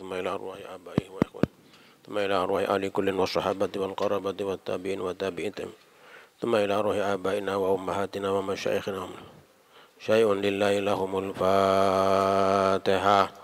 ثم إلى أرواح آبائه وإخوانه ثم إلى أرواح آل كل والصحابة والقرابة والتابعين وتابعيتهم ثم إلى أرواح آبائنا وأمهاتنا ومشايخنا شيء لله لهم الفاتحة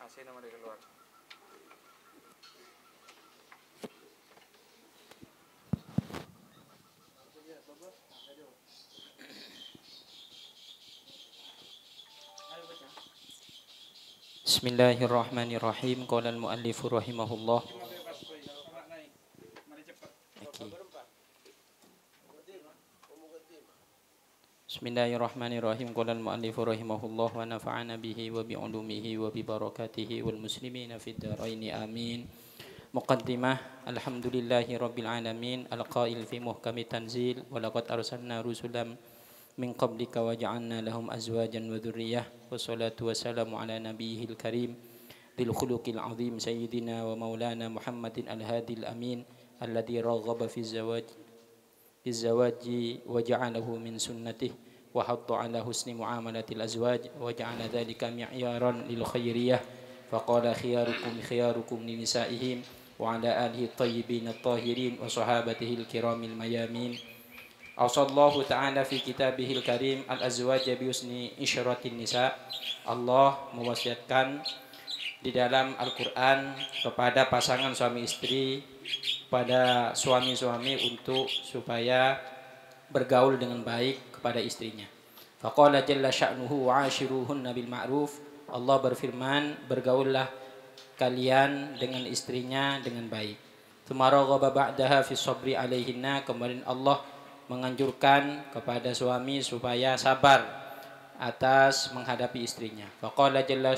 بسم الله الرحمن الرحيم قال المؤلف رحمه الله بسم الله الرحمن الرحيم قال المؤلف رحمه الله ونفعنا به وبعلومه وببركاته والمسلمين في الدارين آمين مقدمة الحمد لله رب العالمين القائل في محكم التنزيل ولقد أرسلنا رسلا من قبلك وجعلنا لهم أزواجا وذرية والصلاة والسلام على نبيه الكريم ذي الخلق العظيم سيدنا ومولانا محمد الهادي الأمين الذي رغب في الزواج بالزواج وجعله من سنته وحط على حسن معاملة الأزواج وجعل ذلك معيارا للخيرية فقال خياركم خياركم لنسائهم وعلى آله الطيبين الطاهرين وصحابته الكرام الميامين أوصى الله تعالى في كتابه الكريم الأزواج بحسن إشرة النساء الله mewasiatkan di dalam Al-Quran kepada pasangan suami istri pada suami-suami untuk supaya bergaul dengan baik kepada istrinya. Faqala jalla sya'nuhu wa nabil bil ma'ruf. Allah berfirman, bergaullah kalian dengan istrinya dengan baik. Tsumaraghaba ba'daha fi sabri alaihinna. Kemudian Allah menganjurkan kepada suami supaya sabar atas menghadapi istrinya. Faqala jalla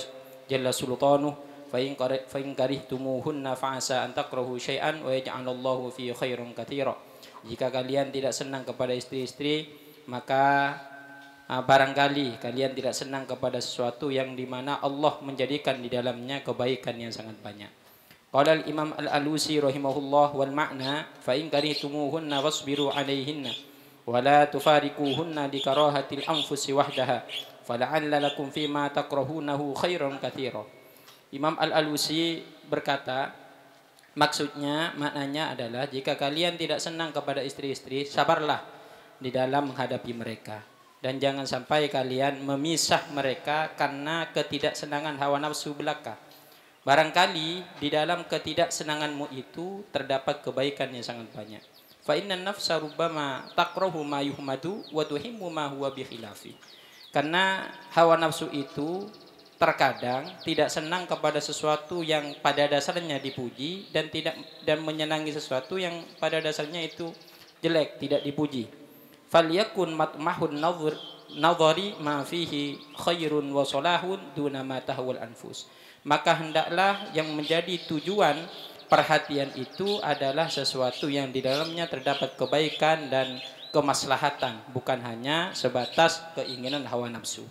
jalla sultanuhu فإن فإن كرهتموهن فعسى أن تكرهوا شيئا ويجعل الله في خير كثيرا jika kalian tidak senang kepada istri-istri maka ah, barangkali kalian tidak senang kepada sesuatu yang dimana Allah menjadikan di dalamnya kebaikan yang sangat banyak. Qala imam Al-Alusi rahimahullah wal ma'na fa in karihtumuhunna wasbiru 'alayhinna wa la tufarikuhunna li karahatil anfusi wahdaha fala'alla lakum ma takrahunahu khairan katsira. Imam Al-Alusi berkata, maksudnya maknanya adalah jika kalian tidak senang kepada istri-istri, sabarlah di dalam menghadapi mereka dan jangan sampai kalian memisah mereka karena ketidaksenangan hawa nafsu belaka. Barangkali di dalam ketidaksenanganmu itu terdapat kebaikan yang sangat banyak. Fa inna nafsa rubbama takrahu ma yuhmadu wa tuhimmu ma huwa bikhilafi. Karena hawa nafsu itu terkadang tidak senang kepada sesuatu yang pada dasarnya dipuji dan tidak dan menyenangi sesuatu yang pada dasarnya itu jelek, tidak dipuji falyakun matmahun nazar nazari ma fihi khairun wa salahun duna ma tahwal anfus. Maka hendaklah yang menjadi tujuan perhatian itu adalah sesuatu yang di dalamnya terdapat kebaikan dan kemaslahatan, bukan hanya sebatas keinginan hawa nafsu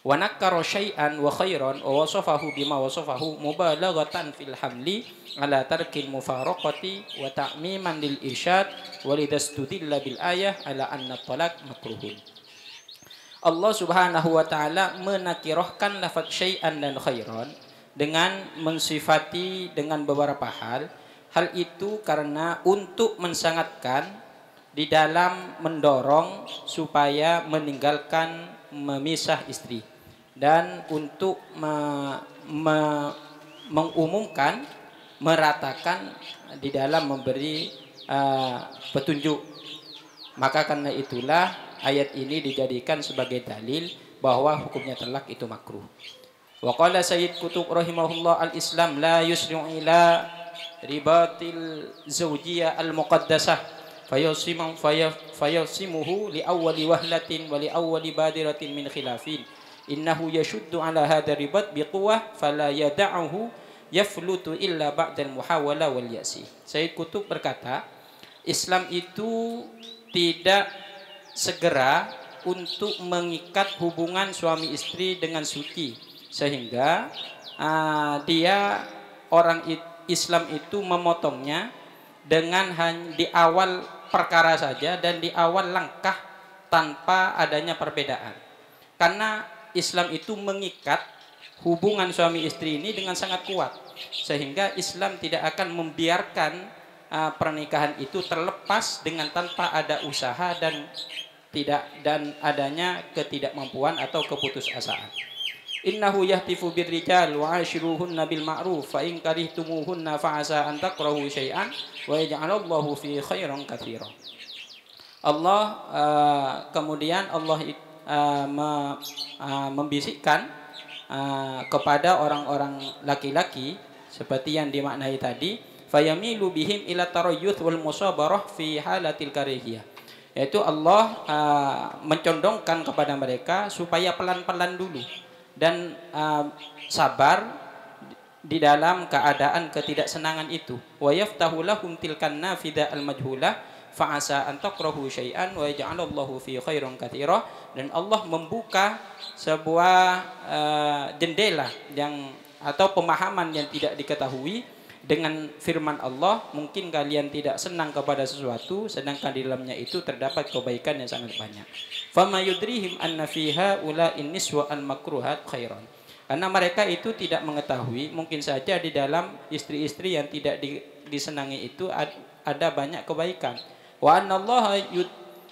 wa nakkara syai'an wa khairan wa wasafahu bima wasafahu mubalaghatan fil hamli ala tarkil mufaraqati wa ta'miman lil irsyad wa lidastudilla bil ayah ala anna talak makruhun Allah Subhanahu wa taala menakirahkan lafaz syai'an dan khairan dengan mensifati dengan beberapa hal hal itu karena untuk mensangatkan di dalam mendorong supaya meninggalkan memisah istri dan untuk me, me, mengumumkan meratakan di dalam memberi uh, petunjuk maka karena itulah ayat ini dijadikan sebagai dalil bahwa hukumnya telak itu makruh wa qala sayyid kutub rahimahullah al islam la yusri'u ila ribatil zawjiyah al muqaddasah fayasimu fayasimuhu li awwali wahlatin wa li awwali badiratin min khilafin innahu yashuddu ala hadha ribat biquwah fala yada'uhu yaflutu illa ba'dal muhawala wal yasi. Said Kutub berkata, Islam itu tidak segera untuk mengikat hubungan suami istri dengan suci sehingga uh, dia orang Islam itu memotongnya dengan di awal perkara saja dan di awal langkah tanpa adanya perbedaan. Karena Islam itu mengikat hubungan suami istri ini dengan sangat kuat sehingga Islam tidak akan membiarkan uh, pernikahan itu terlepas dengan tanpa ada usaha dan tidak dan adanya ketidakmampuan atau keputusasaan. Innahu yahtifu birrijal wa ashruhun nabil ma'ruf fa in karihtumuhunna fa asa an takrahu syai'an wa yaj'alallahu fi khairan katsira. Allah uh, kemudian Allah uh, me, uh, membisikkan uh, kepada orang-orang laki-laki seperti yang dimaknai tadi fayamilu bihim ila tarayyuth wal musabarah fi halatil karihiyah yaitu Allah uh, mencondongkan kepada mereka supaya pelan-pelan dulu dan uh, sabar di dalam keadaan ketidaksenangan itu wa yaftahu lahum tilkan nafidah al majhulah fa'asa an takrahu syai'an wa yaj'alallahu fi khairin katsira dan Allah membuka sebuah uh, jendela yang atau pemahaman yang tidak diketahui dengan firman Allah mungkin kalian tidak senang kepada sesuatu sedangkan di dalamnya itu terdapat kebaikan yang sangat banyak fama yudrihim anna fiha ula inniswa al makruhat khairan karena mereka itu tidak mengetahui mungkin saja di dalam istri-istri yang tidak disenangi itu ada banyak kebaikan Wa anallaha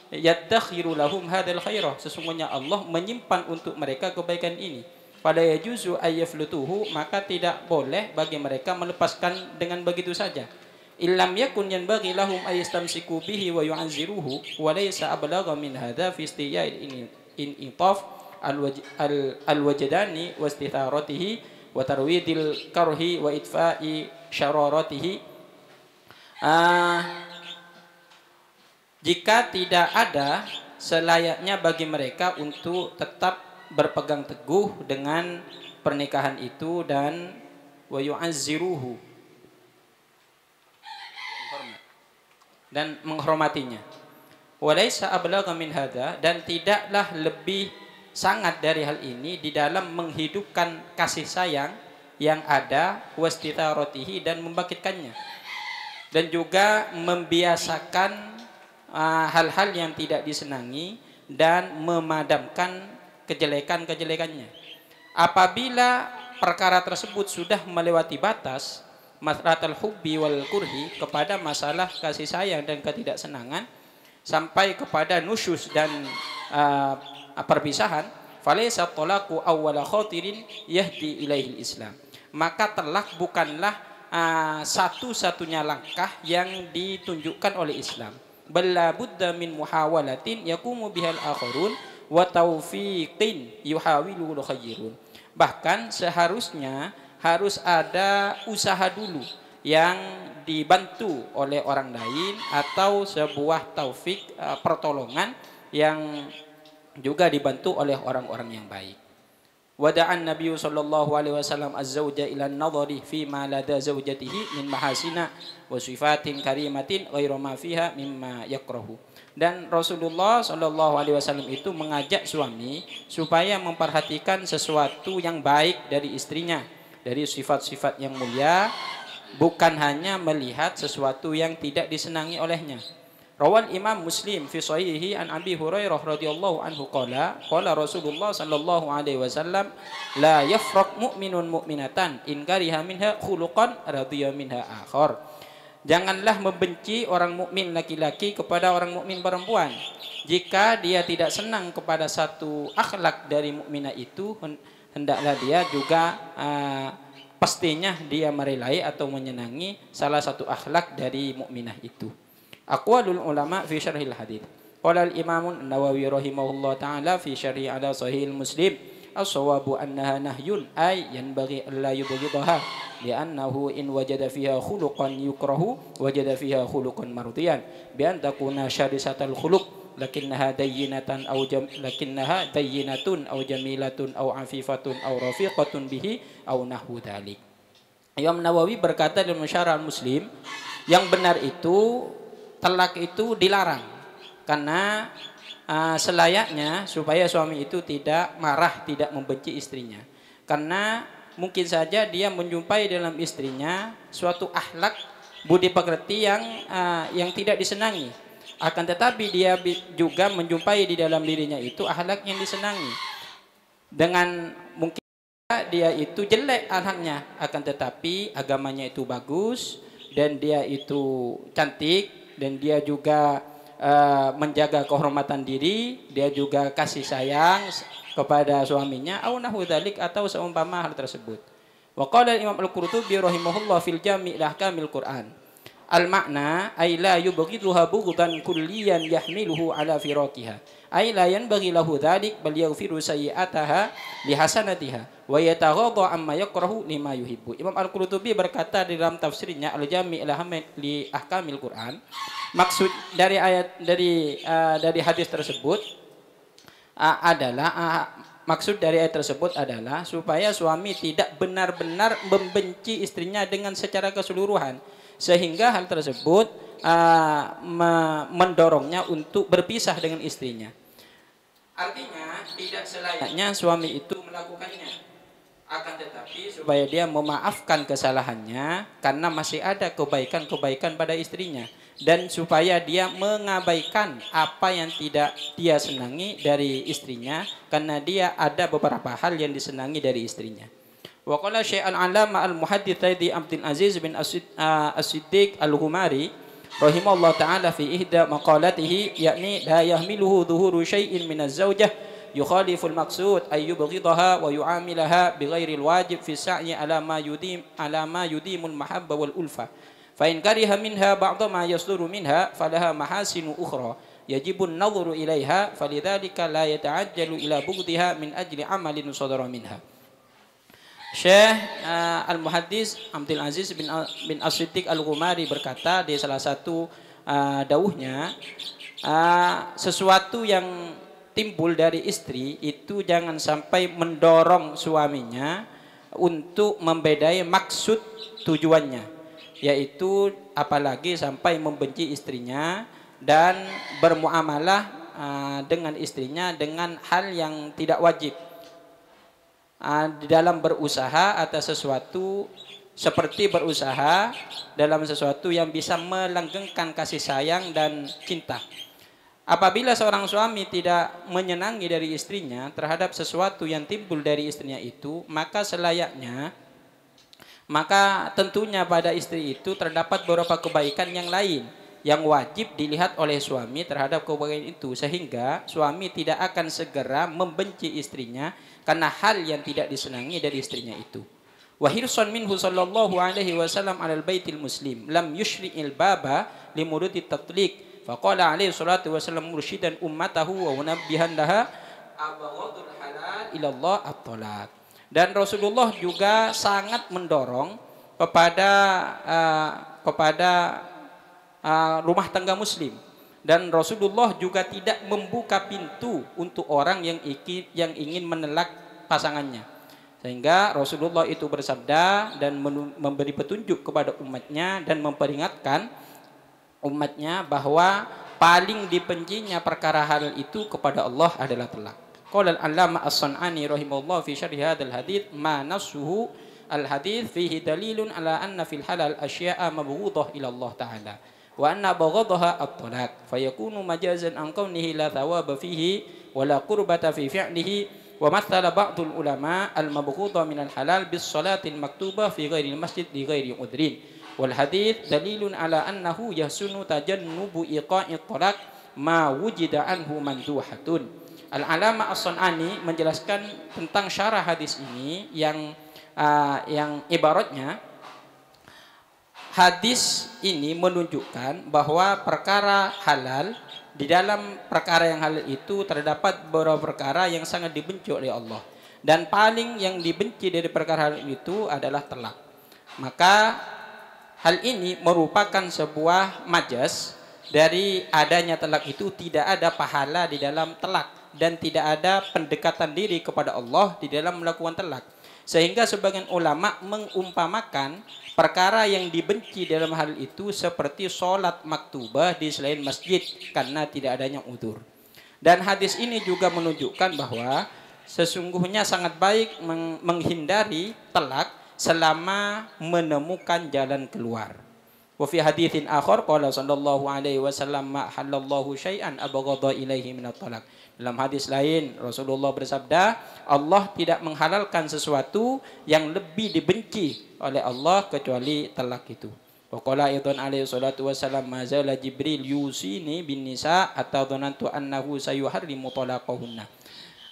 yadakhiru lahum hadal khairah. Sesungguhnya Allah menyimpan untuk mereka kebaikan ini. Pada yajuzu ayyaflutuhu maka tidak boleh bagi mereka melepaskan dengan begitu saja. Illam yakun yang bagi lahum ayistamsiku bihi wa yu'anziruhu wa laysa ablagha min hadha fi istiya'il in, in itaf al-wajdani wa istitharatihi wa tarwidil karhi wa itfa'i syararatihi. Ah, jika tidak ada, selayaknya bagi mereka untuk tetap berpegang teguh dengan pernikahan itu dan wayu'azziruhu dan menghormatinya. Walaysa ablagha min hadza dan tidaklah lebih sangat dari hal ini di dalam menghidupkan kasih sayang yang ada wastitharatihi dan membangkitkannya dan juga membiasakan Ah, hal-hal yang tidak disenangi dan memadamkan kejelekan-kejelekannya. Apabila perkara tersebut sudah melewati batas masratul hubbi wal kurhi kepada masalah kasih sayang dan ketidaksenangan sampai kepada nusyus dan uh, perpisahan falaysa talaqu awwala khatirin yahdi ilaihi islam maka telak bukanlah uh, satu-satunya langkah yang ditunjukkan oleh Islam muhawalatin yakumu bihal akharun wa bahkan seharusnya harus ada usaha dulu yang dibantu oleh orang lain atau sebuah taufik eh, pertolongan yang juga dibantu oleh orang-orang yang baik ودعا النبي صلى الله عليه وسلم الزوج fi ma lada لدى min mahasina محاسن karimatin كريمة غير ما فيها مما yakrahu. dan Rasulullah sallallahu Alaihi Wasallam itu mengajak suami supaya memperhatikan sesuatu yang baik dari istrinya dari sifat-sifat yang mulia bukan hanya melihat sesuatu yang tidak disenangi olehnya Rawal Imam Muslim fi sahihi an Abi Hurairah radhiyallahu anhu qala qala Rasulullah sallallahu alaihi wasallam la yafraq mu'minun mu'minatan in kariha minha khuluqan radhiya minha akhar. Janganlah membenci orang mukmin laki-laki kepada orang mukmin perempuan. Jika dia tidak senang kepada satu akhlak dari mukminah itu, hendaklah dia juga uh, pastinya dia merelai atau menyenangi salah satu akhlak dari mukminah itu. Aqwalul ulama fi syarhil hadith. Qala al-Imam Nawawi rahimahullah taala fi syarhi ala sahih Muslim as-sawabu annaha nahyun ay yanbaghi alla yubghidaha li'annahu in wajada fiha khuluqan yukrahu wajada fiha khuluqan mardiyan bi an takuna syarisatal khuluq lakinnaha dayyinatan aw jam lakinnaha dayyinatun aw jamilatun aw afifatun aw rafiqatun bihi aw nahwu dhalik Imam Nawawi berkata dalam Syarah Muslim yang benar itu telak itu dilarang karena uh, selayaknya supaya suami itu tidak marah, tidak membenci istrinya. Karena mungkin saja dia menjumpai dalam istrinya suatu akhlak budi pekerti yang uh, yang tidak disenangi. Akan tetapi dia juga menjumpai di dalam dirinya itu akhlak yang disenangi. Dengan mungkin dia itu jelek anaknya akan tetapi agamanya itu bagus dan dia itu cantik dan dia juga uh, menjaga kehormatan diri, dia juga kasih sayang kepada suaminya atau dalik atau seumpama hal tersebut. Wa Imam Al-Qurtubi rahimahullah fil Jami' Lahkamil Qur'an. Al makna ay la yubghidruha bughdan kulliyan yahmiluhu ala firaqiha. Ay la yanbaghi lahu dzalik bal yaghfiru sayyi'ataha lihasanatiha wa yataghadha amma yakrahu lima yuhibbu. Imam Al-Qurtubi berkata di dalam tafsirnya Al-Jami' li Ahkamil Quran, maksud dari ayat dari uh, dari hadis tersebut uh, adalah uh, maksud dari ayat tersebut adalah supaya suami tidak benar-benar membenci istrinya dengan secara keseluruhan sehingga hal tersebut uh, mendorongnya untuk berpisah dengan istrinya. Artinya tidak selayaknya suami itu melakukannya akan tetapi supaya dia memaafkan kesalahannya karena masih ada kebaikan-kebaikan pada istrinya dan supaya dia mengabaikan apa yang tidak dia senangi dari istrinya karena dia ada beberapa hal yang disenangi dari istrinya. Wa qala al Alama Al-Muhaddits Saidi Abdul Aziz bin ah, As-Siddiq Al-Humari rahimallahu taala fi ihda maqalatihi yakni la yahmiluhu dhuhuru syai'in min az-zawjah يخالف المقصود أي يبغضها ويعاملها بغير الواجب في السعي على ما يديم على ما يديم المحبة والألفة فإن كره منها بعض ما يصدر منها فلها محاسن أخرى يجب النظر إليها فلذلك لا يتعجل إلى بغضها من أجل عمل صدر منها Syekh uh, Al-Muhaddis Abdul Aziz bin, bin as Al-Ghumari berkata di salah satu uh, dauhnya uh, sesuatu yang timbul dari istri itu jangan sampai mendorong suaminya untuk membedai maksud tujuannya yaitu apalagi sampai membenci istrinya dan bermuamalah ah, dengan istrinya dengan hal yang tidak wajib uh, dalam berusaha atas sesuatu seperti berusaha dalam sesuatu yang bisa melenggengkan kasih sayang dan cinta. Apabila seorang suami tidak menyenangi dari istrinya terhadap sesuatu yang timbul dari istrinya itu, maka selayaknya maka tentunya pada istri itu terdapat beberapa kebaikan yang lain yang wajib dilihat oleh suami terhadap kebaikan itu sehingga suami tidak akan segera membenci istrinya karena hal yang tidak disenangi dari istrinya itu. Wahirson minhu sallallahu alaihi wasallam alal baitil muslim lam yushri'il baba limuruti tatliq Faqala alaihi salatu wasallam mursyidan ummatahu wa munabbihan laha abghadul halal ilallah at talaq Dan Rasulullah juga sangat mendorong kepada uh, kepada uh, rumah tangga muslim dan Rasulullah juga tidak membuka pintu untuk orang yang iki, yang ingin menelak pasangannya sehingga Rasulullah itu bersabda dan memberi petunjuk kepada umatnya dan memperingatkan umatnya bahwa paling dipencinya perkara hal itu kepada Allah adalah telak. Qala al-allama as-san'ani rahimahullah fi syarhi hadzal hadith ma nasuhu al hadith fihi dalilun ala anna fil halal asya'a mabghudah ila Allah ta'ala wa anna baghadaha at-talaq fayakunu majazan an qawnihi la thawaba fihi wa la qurbata fi fi'lihi wa mathala ba'dul ulama al-mabghudha min al-halal bis salatil maktubah fi ghairi al-masjid li ghairi udrin wal hadith dalilun ala annahu yasunu tajannubu iqa'i talak ma wujida anhu manduhatun Al-Alama As-Sun'ani menjelaskan tentang syarah hadis ini yang uh, yang ibaratnya hadis ini menunjukkan bahwa perkara halal di dalam perkara yang halal itu terdapat beberapa perkara yang sangat dibenci oleh Allah dan paling yang dibenci dari perkara halal itu adalah telak. Maka Hal ini merupakan sebuah majas dari adanya telak itu tidak ada pahala di dalam telak dan tidak ada pendekatan diri kepada Allah di dalam melakukan telak. Sehingga sebagian ulama mengumpamakan perkara yang dibenci dalam hal itu seperti sholat maktubah di selain masjid karena tidak adanya udur. Dan hadis ini juga menunjukkan bahwa sesungguhnya sangat baik menghindari telak selama menemukan jalan keluar. Wa fi haditsin akhar qala sallallahu alaihi wasallam ma halallahu syai'an abghadha ilaihi min talak. Dalam hadis lain Rasulullah bersabda, Allah tidak menghalalkan sesuatu yang lebih dibenci oleh Allah kecuali talak itu. Wa qala aidan alaihi salatu wasallam ma zala Jibril yusini bin nisa hatta dhanantu annahu sayuharrimu talaqahunna.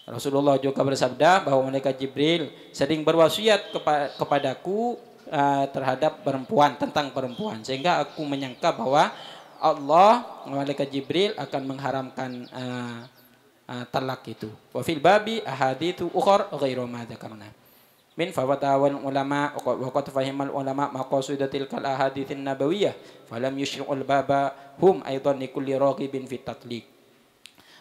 Rasulullah juga bersabda bahwa malaikat Jibril sering berwasiat kepa kepadaku uh, terhadap perempuan tentang perempuan sehingga aku menyangka bahwa Allah malaikat Jibril akan mengharamkan uh, uh, talak itu. Wa fil babi ahaditsu ukhra ghairu ma dzakarna. Min fawatawan ulama wa qad al ulama maqasidatil kal ahaditsin nabawiyah falam yushri'ul baba hum aidan likulli raghibin fit tatliq.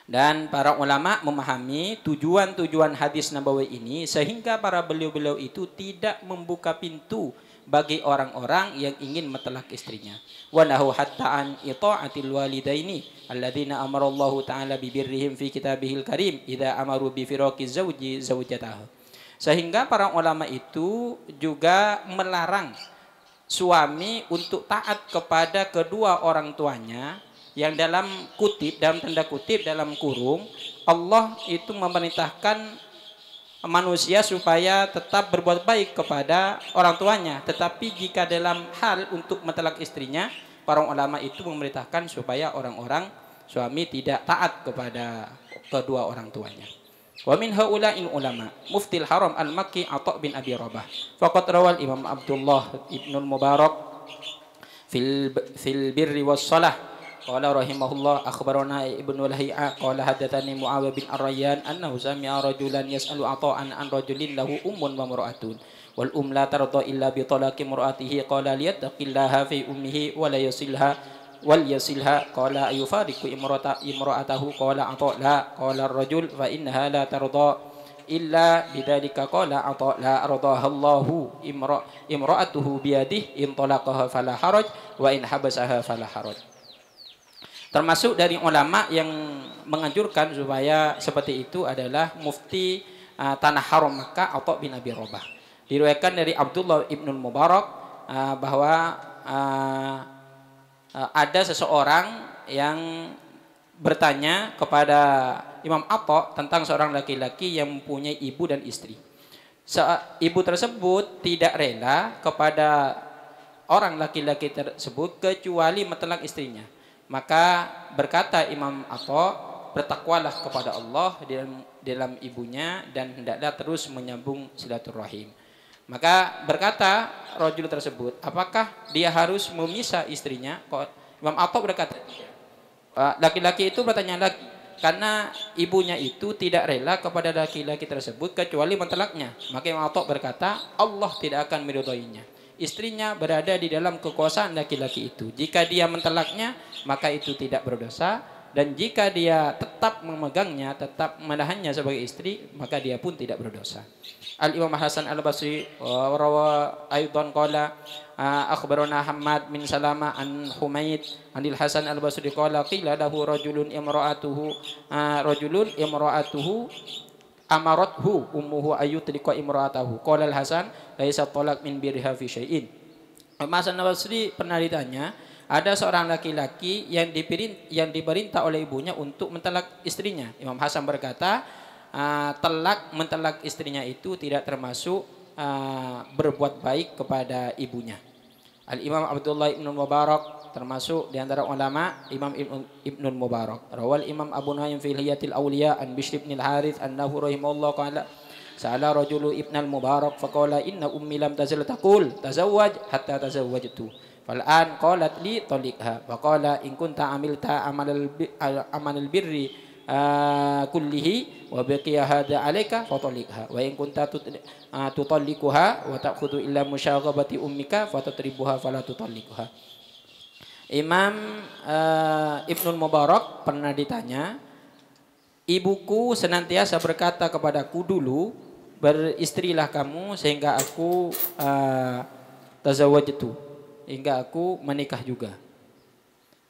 Dan para ulama memahami tujuan-tujuan hadis Nabawi ini sehingga para beliau-beliau itu tidak membuka pintu bagi orang-orang yang ingin metelak istrinya. Wa nahu hatta an ita'atil walidaini alladzina Allah ta'ala birrihim fi kitabihil karim idza amaru bi firaqi zawji zawjatahu. Sehingga para ulama itu juga melarang suami untuk taat kepada kedua orang tuanya yang dalam kutip dalam tanda kutip dalam kurung Allah itu memerintahkan manusia supaya tetap berbuat baik kepada orang tuanya tetapi jika dalam hal untuk mentalak istrinya para ulama itu memerintahkan supaya orang-orang suami tidak taat kepada kedua orang tuanya wa min haula'in ulama muftil haram al-makki Atha' bin Abi Rabah faqad rawal Imam Abdullah ibnu Mubarak fil fil birri was salah قال رحمه الله أخبرنا ابن الهيعة قال حدثني معاوية بن الريان أنه سمع رجلا يسأل عطاء عن رجل له أم وامرأة والأم لا ترضى إلا بطلاق امرأته قال ليتق الله في أمه ولا يصلها وليصلها قال أيفارق امرأته قال عطاء لا قال الرجل فإنها لا ترضى إلا بذلك قال عطاء لا رضاها الله امرأته بيده إن طلقها فلا حرج وإن حبسها فلا حرج Termasuk dari ulama yang menganjurkan supaya seperti itu adalah mufti uh, tanah haram Makkah atau bin Abi Robah. Diriwayatkan dari Abdullah ibn Mubarak uh, bahwa uh, uh, ada seseorang yang bertanya kepada Imam Atta tentang seorang laki-laki yang mempunyai ibu dan istri. Se ibu tersebut tidak rela kepada orang laki-laki tersebut kecuali metelak istrinya. Maka berkata Imam Atha, bertakwalah kepada Allah di dalam, di dalam ibunya dan hendaklah terus menyambung silaturahim. Maka berkata rojul tersebut, apakah dia harus memisah istrinya? Imam Atha berkata, eh, laki-laki itu bertanya lagi, karena ibunya itu tidak rela kepada laki-laki tersebut kecuali mentelaknya. Maka Imam Atok berkata, Allah tidak akan meridhoinya istrinya berada di dalam kekuasaan laki-laki itu. Jika dia mentelaknya, maka itu tidak berdosa. Dan jika dia tetap memegangnya, tetap menahannya sebagai istri, maka dia pun tidak berdosa. Al-Imam Hasan Al-Basri rawa aidan qala ah, akhbarana Hamad min Salama an Humaid anil Hasan Al-Basri qala qila lahu rajulun imra'atuhu ah, rajulun imra'atuhu amarathu ummuhu ayutliqa imra'atahu qala al-hasan laisa talaq min birha fi syai'in Mas nawasri pernah ditanya ada seorang laki-laki yang diperin, yang diperintah oleh ibunya untuk mentalak istrinya Imam Hasan berkata ah, telak mentelak istrinya itu tidak termasuk uh, berbuat baik kepada ibunya Al Imam Abdullah Ibn Mubarak termasuk di antara ulama Imam Ibnu Mubarak. Rawal Imam Abu Nuaim fil Hiyatil Awliya an Bishr bin Al-Harith annahu Allah qala Sa'ala rajulu ibn al-Mubarak faqala inna ummi lam tazil taqul tazawwaj hatta tazawwajtu. Fal'an qalat li taliqha faqala in kunta amilta amal al birri kullihi wa baqiya hada alayka fataliqha wa in kunta tutalliquha wa ta'khudhu illa mushaghabati ummika fatatribuha fala tutalliquha. Imam uh, eh, Ibnu Mubarak pernah ditanya, ibuku senantiasa berkata kepadaku dulu, beristrilah kamu sehingga aku uh, eh, itu, hingga aku menikah juga.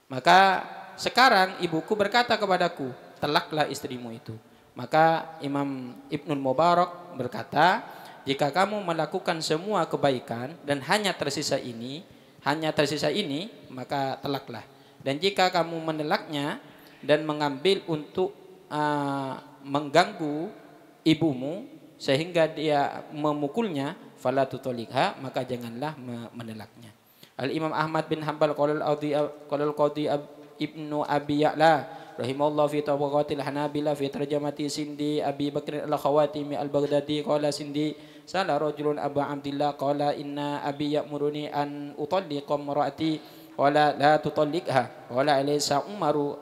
Maka sekarang ibuku berkata kepadaku, telaklah istrimu itu. Maka Imam Ibnu Mubarak berkata, jika kamu melakukan semua kebaikan dan hanya tersisa ini, hanya tersisa ini maka telaklah dan jika kamu menelaknya dan mengambil untuk uh, mengganggu ibumu sehingga dia memukulnya fala tutolikha maka janganlah menelaknya Al Imam Ahmad bin Hambal qala al qadi Ibnu Abi Ya'la rahimahullah fi tabaqatil Hanabila fi tarjamati Sindi Abi Bakr al-Khawatimi al-Baghdadi qala Sindi Salah rajulun Abu Abdullah qala inna abi ya'muruni an utalliqa imraati wala la tutalliqha wala alaysa umaru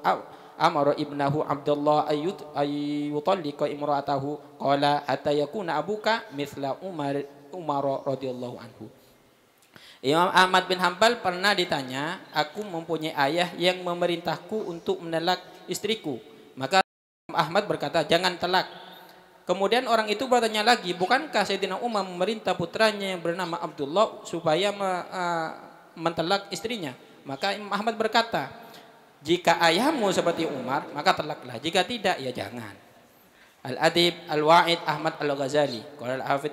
amara ibnahu Abdullah ayyut ayyutalliqa imra'atahu qala hatta yakuna abuka mithla Umar Umar radhiyallahu anhu Imam Ahmad bin Hambal pernah ditanya, aku mempunyai ayah yang memerintahku untuk menelak istriku. Maka Ahmad berkata, jangan telak, Kemudian orang itu bertanya lagi, bukankah Sayyidina Umar memerintah putranya yang bernama Abdullah supaya me, uh, mentelak istrinya? Maka Imam Ahmad berkata, jika ayahmu seperti Umar, maka telaklah. Jika tidak, ya jangan. Al-Adib Al-Wa'id Ahmad Al-Ghazali Qala Al-Hafidh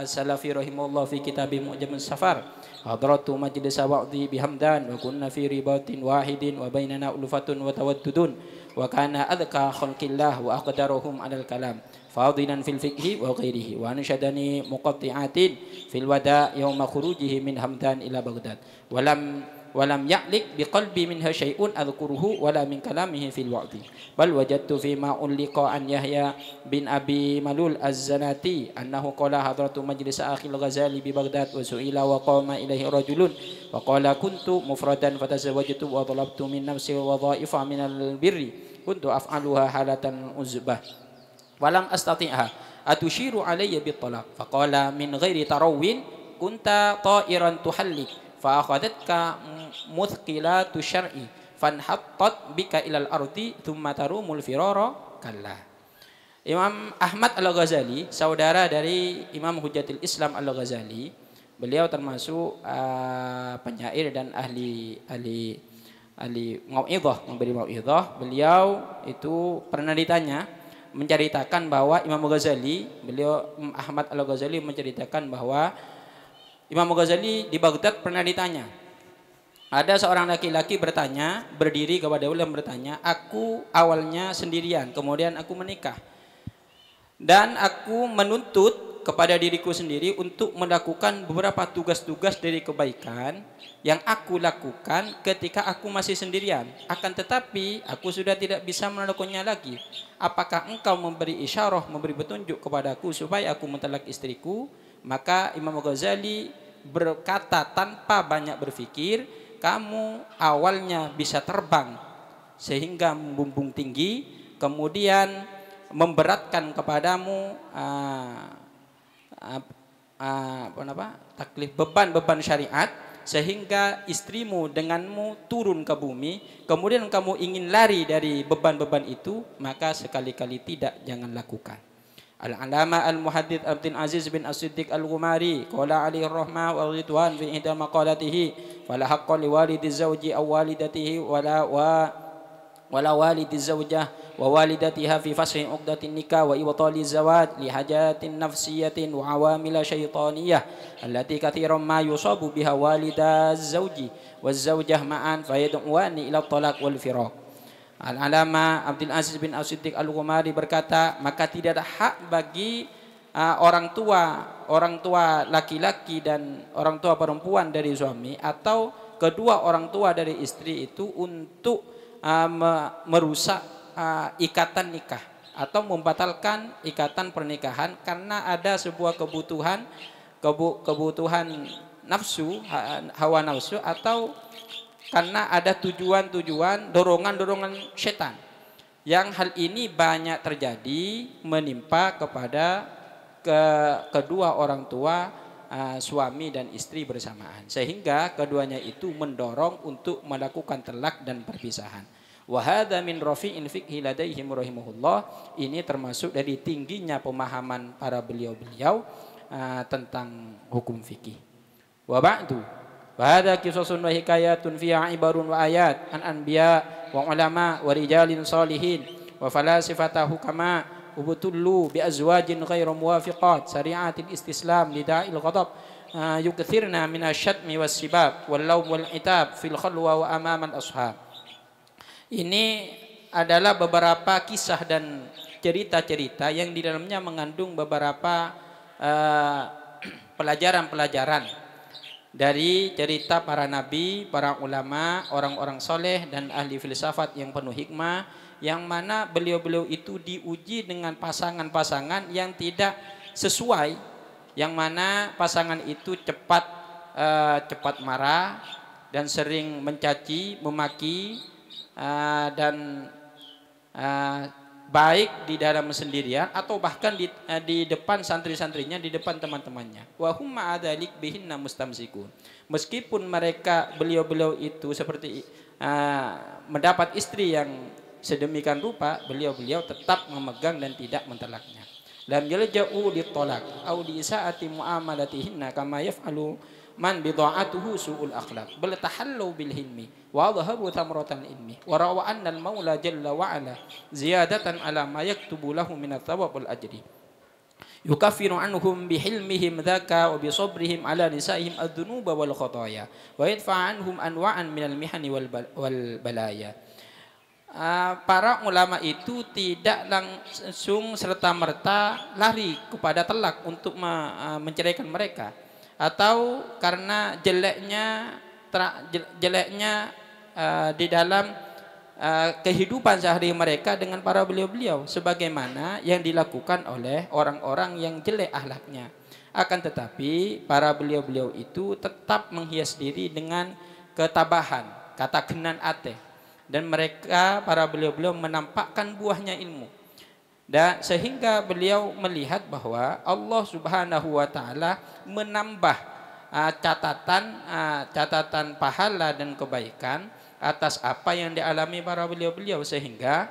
al salafi Rahimullah fi kitab Mu'jam Safar Hadratu majlis wa'di bihamdan wa kunna fi ribatin wahidin wa bainana Ulufatun wa tawaddudun wa kana adhka Khulkillah wa aqdaruhum 'alal kalam فاضلا في الفقه وغيره وأنشدني مقطعات في الوداع يوم خروجه من همدان إلى بغداد ولم ولم يعلق بقلبي منها شيء أذكره ولا من كلامه في الوعد بل وجدت فيما علق عن يحيى بن أبي ملول الزناتي أنه قال حضرة مجلس أخي الغزالي ببغداد وسئل وقام إليه رجل وقال كنت مفردا فتزوجت وطلبت من نفسي وظائف من البر كنت أفعلها حالة أزبة walam astati'ha atushiru alayya bitalaq faqala min ghairi tarawin kunta ta'iran tuhallik fa akhadatka muthqilatu syar'i fanhattat bika ilal ardi thumma tarumul firara kalla Imam Ahmad Al-Ghazali, saudara dari Imam Hujatil Islam Al-Ghazali, beliau termasuk uh, penyair dan ahli ahli ahli mau'idhah, memberi mau'idhah. Beliau itu pernah ditanya, menceritakan bahwa Imam Ghazali, beliau Ahmad Al-Ghazali menceritakan bahwa Imam Ghazali di Baghdad pernah ditanya. Ada seorang laki-laki bertanya, berdiri kepada ulama bertanya, "Aku awalnya sendirian, kemudian aku menikah. Dan aku menuntut kepada diriku sendiri untuk melakukan beberapa tugas-tugas dari kebaikan yang aku lakukan ketika aku masih sendirian. Akan tetapi, aku sudah tidak bisa melakukannya lagi. Apakah engkau memberi isyarah, memberi petunjuk kepadaku supaya aku mentalak istriku? Maka Imam Ghazali berkata tanpa banyak berpikir, kamu awalnya bisa terbang sehingga membumbung tinggi, kemudian memberatkan kepadamu uh, apa, apa taklif beban-beban syariat sehingga istrimu denganmu turun ke bumi kemudian kamu ingin lari dari beban-beban itu maka sekali-kali tidak jangan lakukan Al-Alama Al-Muhaddith Abdul Aziz bin As-Siddiq Al-Ghumari qala Ali Rahmah wa Ridwan fi ihda maqalatihi wala haqqan liwalidi zawji aw walidatihi wala wa wala walidi zawjah wa walidatiha fi fashi uqdatin nikah wa ibtali zawad li hajatin nafsiyatin wa awamila syaitaniyah allati kathiran ma yusabu biha walida zawji wa zawjah ma'an ila Al-Alama Abdul Aziz bin Asyiddiq Al-Ghumari berkata maka tidak ada hak bagi uh, orang tua orang tua laki-laki dan orang tua perempuan dari suami atau kedua orang tua dari istri itu untuk uh, merusak uh, ikatan nikah atau membatalkan ikatan pernikahan karena ada sebuah kebutuhan kebu kebutuhan nafsu hawa nafsu atau karena ada tujuan-tujuan dorongan-dorongan setan yang hal ini banyak terjadi menimpa kepada ke kedua orang tua uh, suami dan istri bersamaan sehingga keduanya itu mendorong untuk melakukan telak dan perpisahan wahada min rafi'in fiqhi ladaihim rahimahullah ini termasuk dari tingginya pemahaman para beliau-beliau uh, tentang hukum fikih wa ba'du Wahada kisosun wa hikayatun fiha ibarun wa ayat an anbiya wa ulama wa rijalin salihin wa falasifata hukama ubtullu bi azwajin ghairu muwafiqat sari'atil istislam lida'il ghadab yukthirna min asyatmi wassibab wal laum wal itab fil khalwa wa amama al ashab ini adalah beberapa kisah dan cerita-cerita yang di dalamnya mengandung beberapa eh, pelajaran-pelajaran uh, dari cerita para nabi, para ulama, orang-orang soleh dan ahli filsafat yang penuh hikmah yang mana beliau-beliau itu diuji dengan pasangan-pasangan yang tidak sesuai yang mana pasangan itu cepat uh, cepat marah dan sering mencaci, memaki uh, dan uh, baik di dalam sendirian atau bahkan di, uh, di depan santri-santrinya, di depan teman-temannya. Wa humma ma'adalik bihinna mustamsikun. Meskipun mereka beliau-beliau itu seperti uh, mendapat istri yang sedemikian rupa beliau-beliau tetap memegang dan tidak mentalaknya. Lam yalja'u ditolak au di sa'ati muamalatihinna kama yaf'alu man bidha'atuhu su'ul akhlaq bal tahallu bil hilmi wa dhahabu thamratal ilmi wa rawa anna al maula jalla wa ala ziyadatan ala ma yaktubu lahu min athawab al ajri yukaffiru anhum bihilmihim dhaka wa bisabrihim ala nisaihim adzunuba wal khataaya wa yadfa anhum anwa'an minal mihani wal balaya Ah, para ulama itu tidak langsung serta merta lari kepada telak untuk ah, menceraikan mereka atau karena jeleknya jeleknya ah, di dalam kehidupan sehari mereka dengan para beliau-beliau sebagaimana yang dilakukan oleh orang-orang yang jelek ahlaknya akan tetapi para beliau-beliau itu tetap menghias diri dengan ketabahan kata kenan ateh dan mereka para beliau-beliau menampakkan buahnya ilmu dan sehingga beliau melihat bahwa Allah Subhanahu wa taala menambah uh, catatan uh, catatan pahala dan kebaikan atas apa yang dialami para beliau-beliau sehingga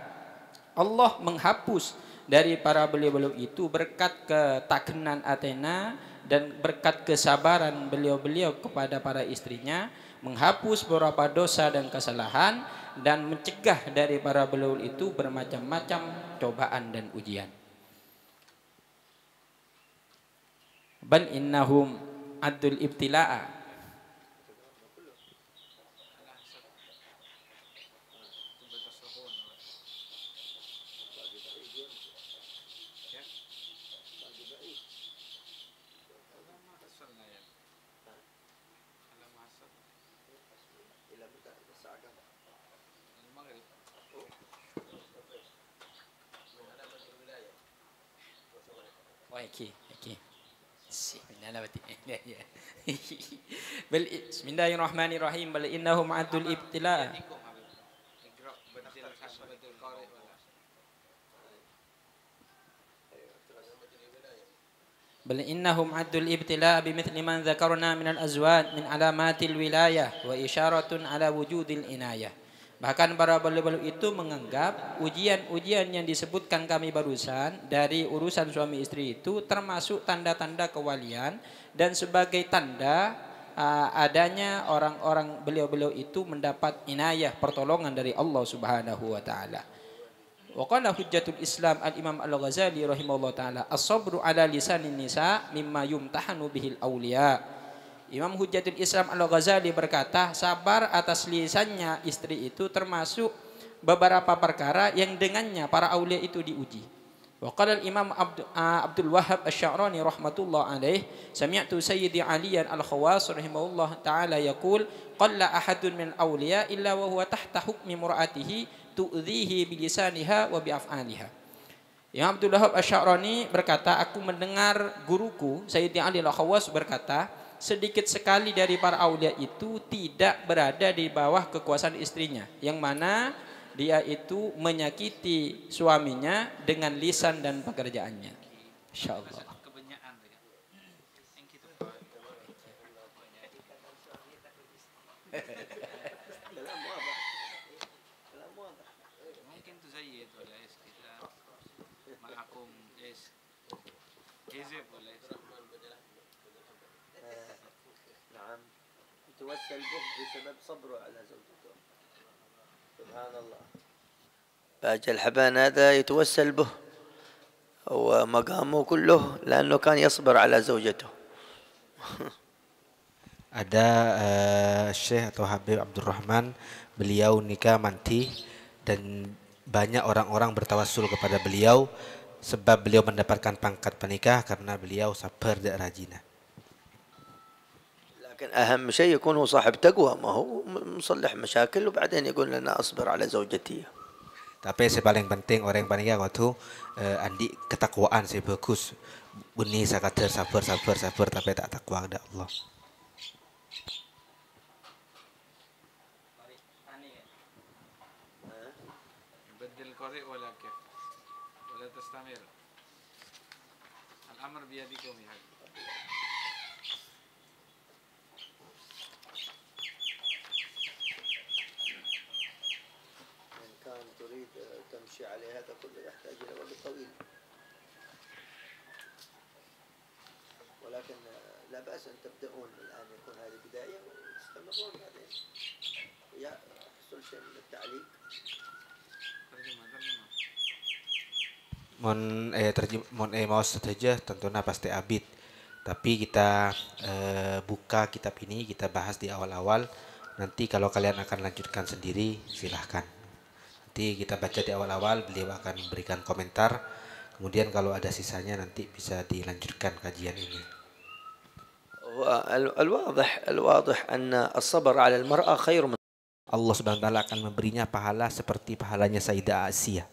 Allah menghapus dari para beliau-beliau itu berkat ketakenan Athena dan berkat kesabaran beliau-beliau kepada para istrinya menghapus beberapa dosa dan kesalahan dan mencegah dari para belul itu bermacam-macam cobaan dan ujian. Ban innahum adul Ibtilaah. Bismillahirrahmanirrahim. Bal innahum adul ibtila. بل إنهم عدوا الابتلاء بمثل min al من min من wilayah wa isyaratun ala wujudil الإناية Bahkan para beliau itu menganggap ujian-ujian yang disebutkan kami barusan dari urusan suami istri itu termasuk tanda-tanda kewalian dan sebagai tanda uh, adanya orang-orang beliau-beliau itu mendapat inayah pertolongan dari Allah Subhanahu wa taala. Wa qala hujjatul Islam al-Imam Al-Ghazali rahimahullah taala as-sabru ala lisanin nisa mimma yumtahanu bihil aulia. Imam Hujjatul Islam Al-Ghazali berkata, sabar atas lisannya istri itu termasuk beberapa perkara yang dengannya para aulia itu diuji. وقال الإمام عبد, عبد الوهاب الشعراني رحمة الله عليه سمعت سيدي عليا الخواص رحمه الله تعالى يقول قل أحد من الأولياء إلا وهو تحت حكم مرأته تؤذيه بلسانها وبأفعالها Yang Abdul Wahab Asy'arani berkata, aku mendengar guruku Sayyidina Ali Al-Khawas berkata, sedikit sekali dari para aulia itu tidak berada di bawah kekuasaan istrinya. Yang mana dia itu menyakiti suaminya dengan lisan dan pekerjaannya. Insya Allah. توسل به بسبب صبره على زوجته سبحان الله فالجلحبان هذا يتوسل به ومقامه كله لأنه كان يصبر على زوجته ada uh, Syekh atau Habib Abdurrahman beliau nikah manti dan banyak orang-orang bertawasul kepada beliau sebab beliau mendapatkan pangkat penikah karena beliau sabar dan rajinah. لكن أهم شيء يكون هو صاحب تقوى ما هو مصلح مشاكل وبعدين يقول أنا أصبر على زوجتي tapi yang paling penting orang yang paling aku eh, andi ketakwaan sih bagus bunyi sakater sabar sabar sabar tapi tak takwa ada Allah تريد تمشي عليه هذا كله يحتاج إلى وقت طويل ولكن لا بأس أن تبدأون الآن يكون هذه بداية وتستمرون بعدين ويحصل شيء من التعليق mohon eh terjem mohon eh mau saja tentunya pasti abid. Tapi kita eh, buka kitab ini kita bahas di awal-awal. Nanti kalau kalian akan lanjutkan sendiri silahkan. Nanti kita baca di awal-awal beliau akan memberikan komentar. Kemudian kalau ada sisanya nanti bisa dilanjutkan kajian ini. Allah Subhanahu wa taala akan memberinya pahala seperti pahalanya Sayyidah Asia.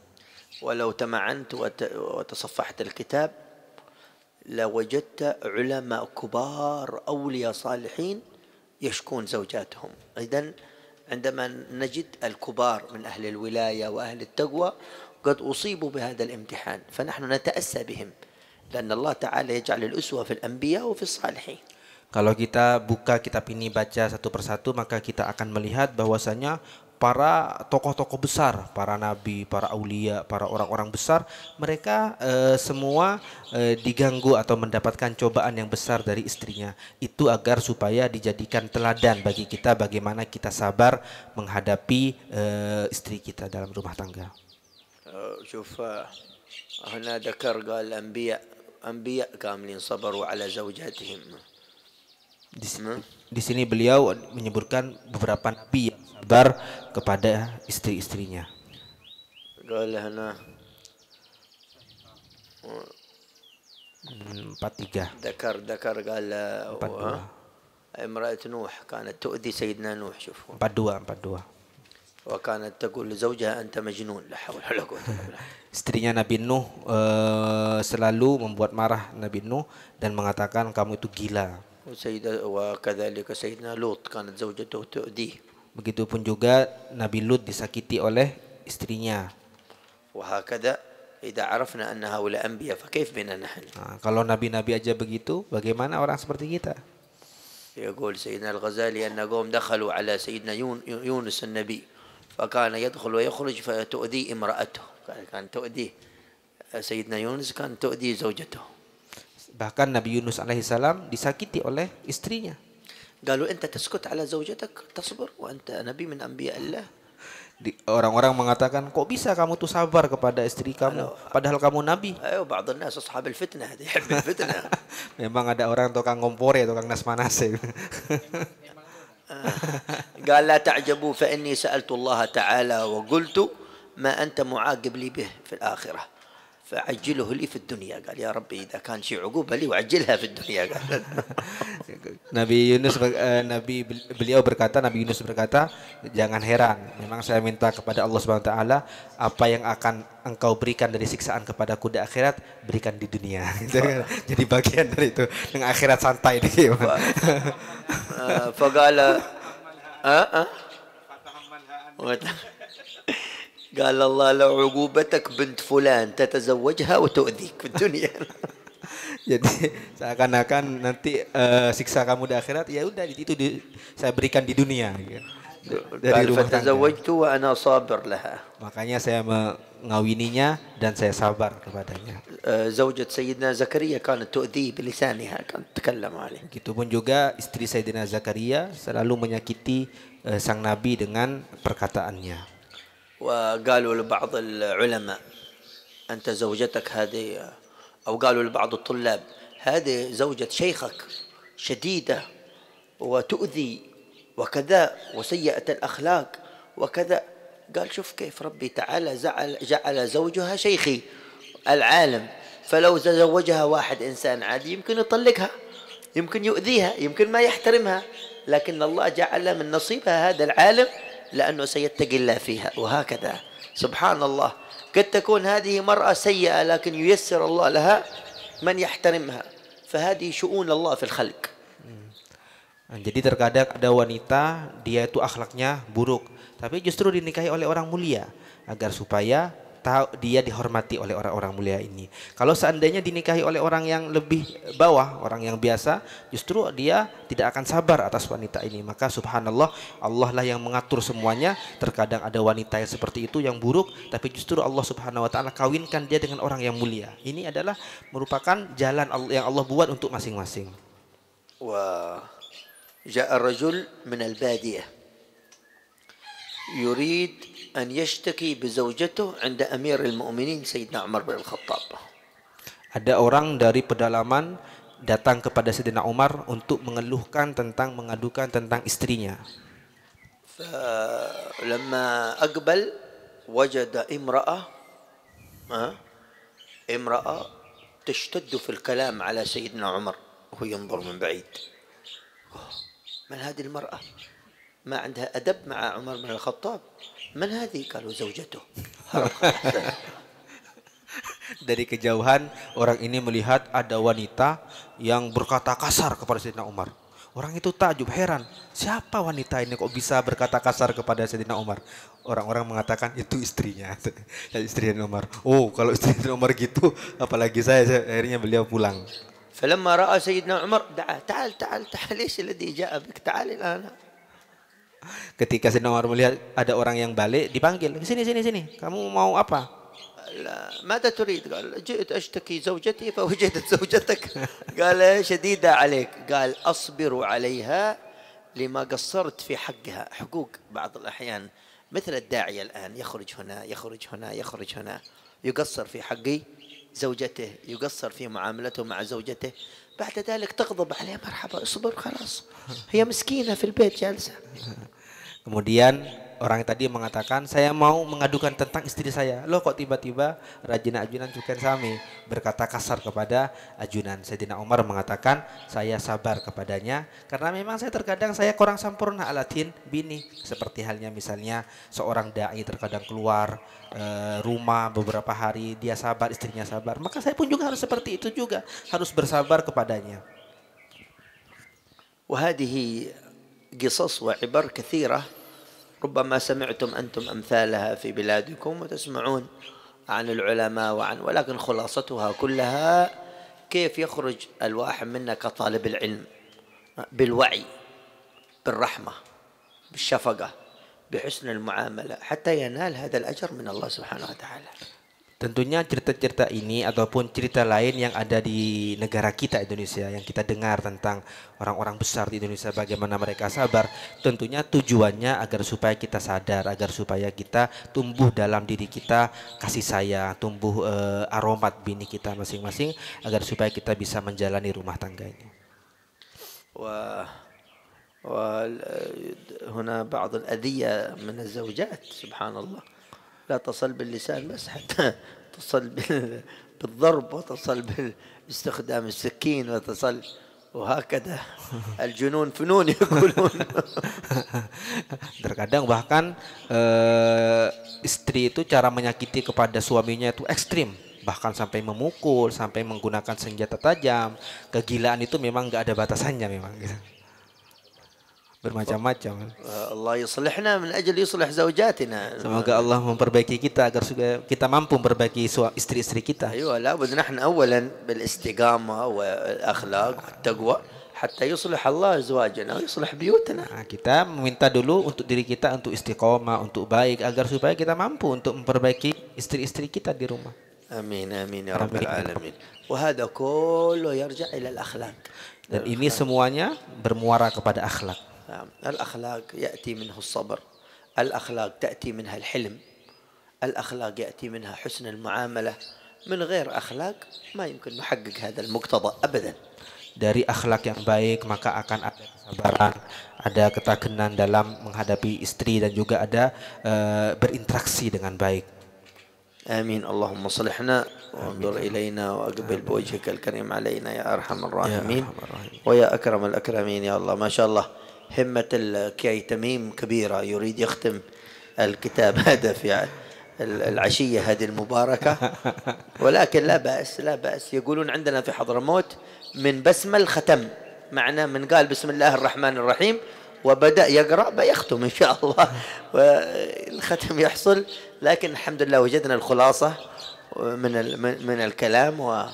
ولو تمعنت وتصفحت alkitab, لوجدت علماء كبار أولياء صالحين يشكون زوجاتهم إذن عندما نجد الكبار من أهل الولاية وأهل التقوى قد أصيبوا بهذا الامتحان فنحن نتأسى بهم لأن الله تعالى يجعل الأسوة في الأنبياء وفي الصالحين Kalau kita buka kitab ini baca satu persatu maka kita akan melihat bahwasanya para tokoh-tokoh besar, para nabi, para aulia, para orang-orang besar, mereka e, semua e, diganggu atau mendapatkan cobaan yang besar dari istrinya. Itu agar supaya dijadikan teladan bagi kita bagaimana kita sabar menghadapi e, istri kita dalam rumah tangga. شوف هنا قال كاملين صبروا على زوجاتهم. di sini beliau menyebutkan beberapa nabi yang Akbar kepada istri-istrinya. Hmm, empat tiga. Dakar dakar kala. Empat dua. امرأة نوح كانت تؤذي سيدنا شوف empat dua empat dua. وكانت تقول لزوجها أنت مجنون لا حول ولا Istrinya Nabi Nuh uh, selalu membuat marah Nabi Nuh dan mengatakan kamu itu gila. وكذلك سيدنا لوط كانت زوجته تؤذيه Begitupun juga Nabi Lut disakiti oleh istrinya. Wahakada jika arafna anna haula anbiya fakayf bina nahn. Nah, kalau nabi-nabi aja begitu, bagaimana orang seperti kita? Ya al-Ghazali يقول سيدنا الغزالي أن قوم دخلوا على سيدنا يونس النبي wa yakhruj fa فتؤذي امرأته Kan تؤذيه kan سيدنا eh, Yunus kan تؤذي زوجته bahkan Nabi Yunus alaihissalam disakiti oleh istrinya قالوا أنت تسكت على زوجتك تصبر وأنت نبي من أنبياء الله Di, orang-orang mengatakan kok bisa kamu tu sabar kepada istri kamu padahal kamu nabi memang ada orang tukang ngompor ya tukang nasmanase قال لا تعجبوا فاني سالت الله تعالى وقلت ما انت معاقب لي به في akhirah. فعجله لي في الدنيا قال يا ربي إذا كان شيء عقوبة لي وعجلها في الدنيا قال Nabi Yunus Nabi beliau berkata Nabi Yunus berkata jangan heran memang saya minta kepada Allah Subhanahu wa taala apa yang akan engkau berikan dari siksaan kepada kuda akhirat berikan di dunia gitu kan? jadi bagian dari itu dengan akhirat santai deh فقال قال الله لو عقوبتك بنت فلان تتزوجها وتؤذيك في الدنيا Jadi seakan-akan nanti uh, siksa kamu di akhirat ya udah itu di, saya berikan di dunia. Gitu. Dari rumah Makanya saya mengawininya dan saya sabar kepadanya. Eh, Zaujat Sayyidina Zakaria kanat tu'di bilisaniha kan tkallam alih. pun juga istri Sayyidina Zakaria selalu menyakiti uh, sang nabi dengan perkataannya. وقالوا لبعض العلماء أنت زوجتك هذه أو قالوا لبعض الطلاب هذه زوجة شيخك شديدة وتؤذي وكذا وسيئة الأخلاق وكذا قال شوف كيف ربي تعالى جعل, جعل زوجها شيخي العالم فلو تزوجها واحد إنسان عادي يمكن يطلقها يمكن يؤذيها يمكن ما يحترمها لكن الله جعل من نصيبها هذا العالم لأنه سيتقي الله فيها وهكذا سبحان الله قد تكون هذه مرأة سيئة لكن ييسر الله لها من يحترمها فهذه شؤون الله في الخلق hmm. Jadi terkadang ada wanita dia itu akhlaknya buruk, tapi justru dinikahi oleh orang mulia agar supaya tahu dia dihormati oleh orang-orang mulia ini. Kalau seandainya dinikahi oleh orang yang lebih bawah, orang yang biasa, justru dia tidak akan sabar atas wanita ini. Maka subhanallah, Allah lah yang mengatur semuanya. Terkadang ada wanita yang seperti itu yang buruk, tapi justru Allah subhanahu wa ta'ala kawinkan dia dengan orang yang mulia. Ini adalah merupakan jalan yang Allah buat untuk masing-masing. Wah. ja'ar rajul minal badiyah. Yurid أن يشتكي بزوجته عند أمير المؤمنين سيدنا عمر بن الخطاب ada orang dari pedalaman datang kepada Sayyidina Umar untuk mengeluhkan tentang mengadukan tentang istrinya. فلما أقبل وجد امرأة امرأة تشتد في الكلام على سيدنا عمر وهو ينظر من بعيد. من هذه المرأة؟ ما عندها أدب مع عمر بن الخطاب. من هذه قالوا زوجته dari kejauhan orang ini melihat ada wanita yang berkata kasar kepada Sayyidina Umar. Orang itu takjub heran, siapa wanita ini kok bisa berkata kasar kepada Sayyidina Umar? Orang-orang mengatakan itu istrinya, ya, istri Sayyidina Umar. Oh, kalau istri Sayyidina Umar gitu, apalagi saya, saya akhirnya beliau pulang. فلما رأى سيدنا عمر دعا تعال تعال تعال ايش الذي جاء بك تعال الآن Ketika Sidna melihat ada orang yang balik, dipanggil, sini, sini, sini, kamu mau apa? ماذا تريد؟ قال جئت اشتكي زوجتي فوجدت زوجتك قال شديده عليك قال اصبر عليها لما قصرت في حقها حقوق بعض الاحيان مثل الداعيه الان يخرج هنا يخرج هنا يخرج هنا يقصر في حقي زوجته يقصر في معاملته مع زوجته بعد ذلك تغضب عليه مرحبا اصبر خلاص هي مسكينه في البيت جالسه Kemudian orang tadi mengatakan saya mau mengadukan tentang istri saya. Loh kok tiba-tiba Rajina Ajunan Cuken Sami berkata kasar kepada Ajunan. Sayyidina Umar mengatakan saya sabar kepadanya karena memang saya terkadang saya kurang sempurna alatin bini. Seperti halnya misalnya seorang da'i terkadang keluar e, rumah beberapa hari dia sabar istrinya sabar. Maka saya pun juga harus seperti itu juga harus bersabar kepadanya. Wahadihi قصص وعبر كثيرة ربما سمعتم أنتم أمثالها في بلادكم وتسمعون عن العلماء وعن ولكن خلاصتها كلها كيف يخرج الواحد منا كطالب العلم بالوعي بالرحمة بالشفقة بحسن المعاملة حتى ينال هذا الأجر من الله سبحانه وتعالى Tentunya cerita-cerita ini ataupun cerita lain yang ada di negara kita Indonesia yang kita dengar tentang orang-orang besar di Indonesia bagaimana mereka sabar, tentunya tujuannya agar supaya kita sadar, agar supaya kita tumbuh dalam diri kita kasih sayang, tumbuh e, aromat bini kita masing-masing agar supaya kita bisa menjalani rumah tangga ini. Wah. وهنا بعض الأذية من الزوجات سبحان الله لا تصل باللسان بس حتى تصل بالضرب وتصل باستخدام السكين وتصل وهكذا الجنون فنون يقولون terkadang bahkan uh, istri itu cara menyakiti kepada suaminya itu ekstrim bahkan sampai memukul sampai menggunakan senjata tajam kegilaan itu memang nggak ada batasannya memang gitu bermacam-macam. Eh, Allah yuslihna min ajli yuslih zaujatina. Semoga Allah memperbaiki kita agar juga kita mampu memperbaiki istri-istri kita. Ayo, labud nahnu awalan bil istiqamah wa akhlaq wa taqwa hatta yuslih Allah yuslih biyutana. Nah, kita meminta dulu untuk diri kita untuk istiqamah, untuk baik agar supaya kita mampu untuk memperbaiki istri-istri kita di rumah. Amin amin ya rabbal alamin. وهذا yarja ila إلى Dan ini semuanya bermuara kepada akhlak. الأخلاق يأتي منه الصبر الأخلاق تأتي منها الحلم الأخلاق يأتي منها حسن المعاملة من غير أخلاق ما يمكن نحقق هذا المقتضى أبدا dari akhlak yang baik maka akan ada kesabaran, ada ketakenan dalam menghadapi istri dan juga ada uh, berinteraksi dengan baik. Amin. Allahumma salihna آمين اللهم صلحنا وانظر إلينا وأقبل بوجهك الكريم علينا يا أرحم الراحمين ويا أكرم الأكرمين يا الله Allah. Masya Allah. همة الكي تميم كبيرة يريد يختم الكتاب هذا في العشية هذه المباركة ولكن لا بأس لا بأس يقولون عندنا في حضرموت من بسمة الختم معناه من قال بسم الله الرحمن الرحيم وبدأ يقرأ بيختم إن شاء الله والختم يحصل لكن الحمد لله وجدنا الخلاصة من من الكلام و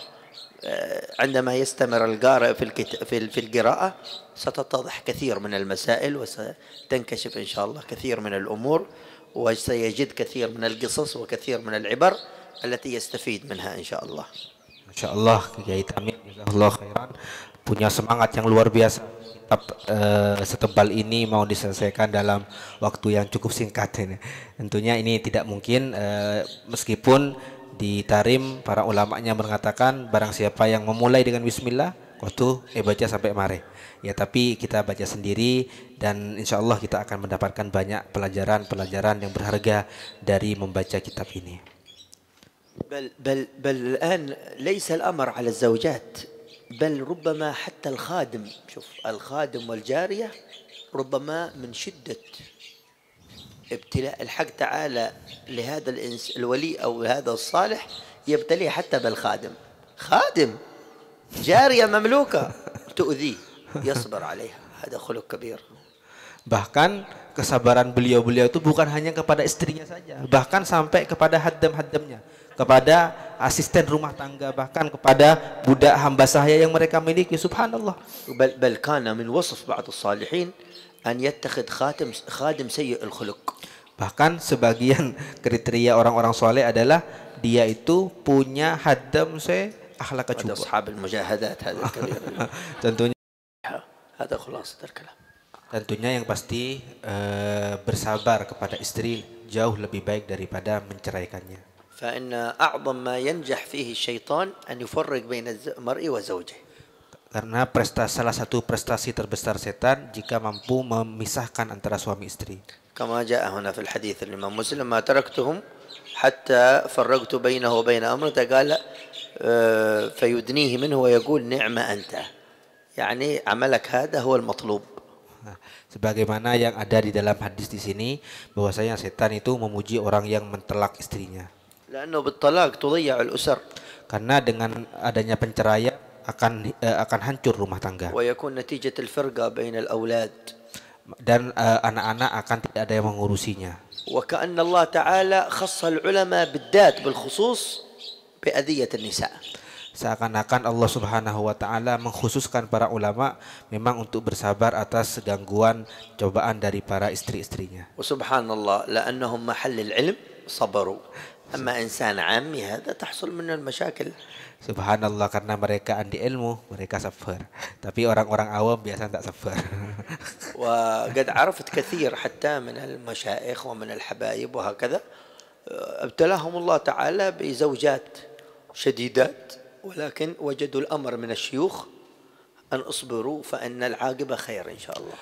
عندما يستمر القارئ في في في القراءة ستتضح كثير من المسائل وستنكشف إن شاء الله كثير من الأمور وسيجد كثير من القصص وكثير من العبر التي يستفيد منها إن شاء الله إن شاء الله Kiai جزاه الله خيرا punya semangat yang luar biasa kitab uh, setebal ini mau diselesaikan dalam waktu yang cukup singkat ini tentunya ini tidak mungkin uh, meskipun di Tarim para ulamanya mengatakan barang siapa yang memulai dengan bismillah waktu eh baca sampai mare ya tapi kita baca sendiri dan insya Allah kita akan mendapatkan banyak pelajaran-pelajaran yang berharga dari membaca kitab ini بل بل بل الآن ليس الأمر على الزوجات بل ربما حتى الخادم شوف الخادم والجارية ربما من شدة ابتلاء الحق تعالى لهذا الإنس الولي أو هذا الصالح يبتليه حتى بالخادم خادم جارية مملوكة تؤذيه يصبر عليها هذا خلق كبير bahkan kesabaran beliau-beliau itu bukan hanya kepada istrinya saja bahkan sampai kepada haddam-haddamnya kepada asisten rumah tangga bahkan kepada budak hamba sahaya yang mereka miliki subhanallah bal bal kana min wasf ba'd as-salihin an yattakhid khatim khadim sayyi'ul khuluq. Bahkan sebagian kriteria orang-orang soleh adalah dia itu punya hadam se akhlak cukup. Ashabul mujahadat Tentunya ada khulasa kalam. Tentunya yang pasti uh, bersabar kepada istri jauh lebih baik daripada menceraikannya. فإن أعظم ما ينجح فيه الشيطان أن يفرق بين المرء وزوجه karena presta salah satu prestasi terbesar setan jika mampu memisahkan antara suami istri. Kama jaa huna fil hadits Imam Muslim ma taraktuhum hatta farragtu bainahu wa bain amri ta qala eh, fayudnihi minhu wa yaqul ni'ma anta. Yani amalak hada huwa al matlub. Nah, sebagaimana yang ada di dalam hadis di sini bahwasanya setan itu memuji orang yang mentelak istrinya. Karena dengan adanya penceraian akan uh, akan hancur rumah tangga. Dan anak eh, anak-anak akan tidak ada yang mengurusinya. Allah Taala ulama خص bil khusus nisa. seakan-akan Allah Subhanahu wa taala mengkhususkan para ulama memang untuk bersabar atas gangguan cobaan dari para istri-istrinya. Subhanallah, لأنهم ilm, العلم Amma insan إنسان عامي هذا تحصل منه المشاكل Subhanallah karena mereka andi ilmu mereka sabar. Tapi orang-orang awam biasa tak sabar. وقد عرفت كثير حتى من المشايخ ومن الحبايب وهكذا ابتلاهم الله تعالى بزوجات شديدات ولكن وجدوا الأمر من الشيوخ أن اصبروا فإن العاقبة خير إن شاء الله.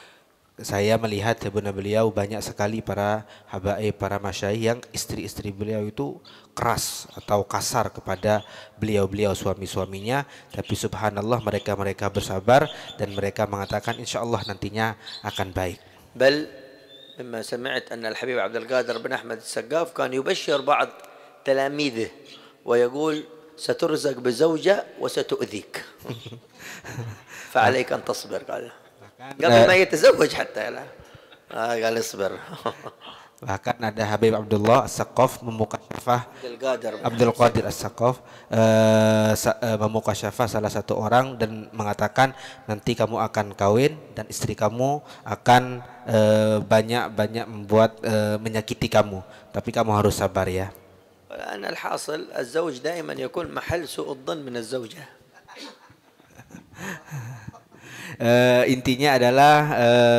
saya melihat sebenarnya beliau banyak sekali para habaib, para masyai yang istri-istri beliau itu keras atau kasar kepada beliau-beliau suami-suaminya tapi subhanallah mereka-mereka bersabar dan mereka mengatakan insyaallah nantinya akan baik bal مما سمعت أن الحبيب عبد القادر بن أحمد السقاف كان يبشر بعض تلاميذه ويقول سترزق بزوجة وستؤذيك فعليك أن تصبر قال قبل ما يتزوج حتى لا قال اصبر Bahkan ada Habib Abdullah As-Sakaf memukasyafah Abdul Qadir, Abdul Qadir as eh, eh, salah satu orang dan mengatakan nanti kamu akan kawin dan istri kamu akan eh, banyak-banyak uh, membuat menyakiti kamu tapi kamu harus sabar ya. الآن الحاصل الزوج دائما يكون محل سوء الظن من الزوجة. intinya adalah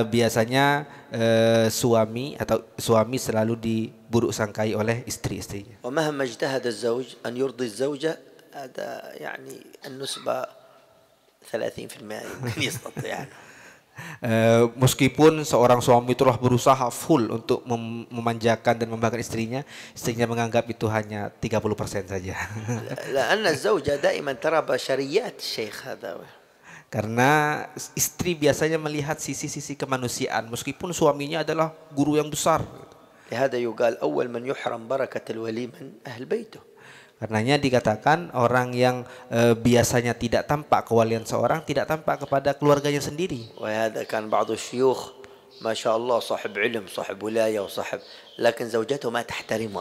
biasanya Eh, suami atau suami selalu diburuk sangkai oleh istri-istrinya. ومهما اجتهد الزوج أن يرضي الزوجة هذا يعني النسبة 30% يمكن يستطيع. Uh, meskipun seorang suami telah berusaha full untuk mem memanjakan dan membanggakan istrinya, istrinya menganggap itu hanya 30% saja. Karena الزوجة daiman tara بشريات syekh هذا. Karena istri biasanya melihat sisi-sisi kemanusiaan meskipun suaminya adalah guru yang besar. Lihada yugal awal man yuhram barakatul wali man ahl baituh. Karenanya dikatakan orang yang e, biasanya tidak tampak kewalian seorang tidak tampak kepada keluarganya sendiri. وهذا كان بعض الشيوخ ما شاء الله صاحب علم صاحب ولاية وصاحب لكن زوجته ما تحترمه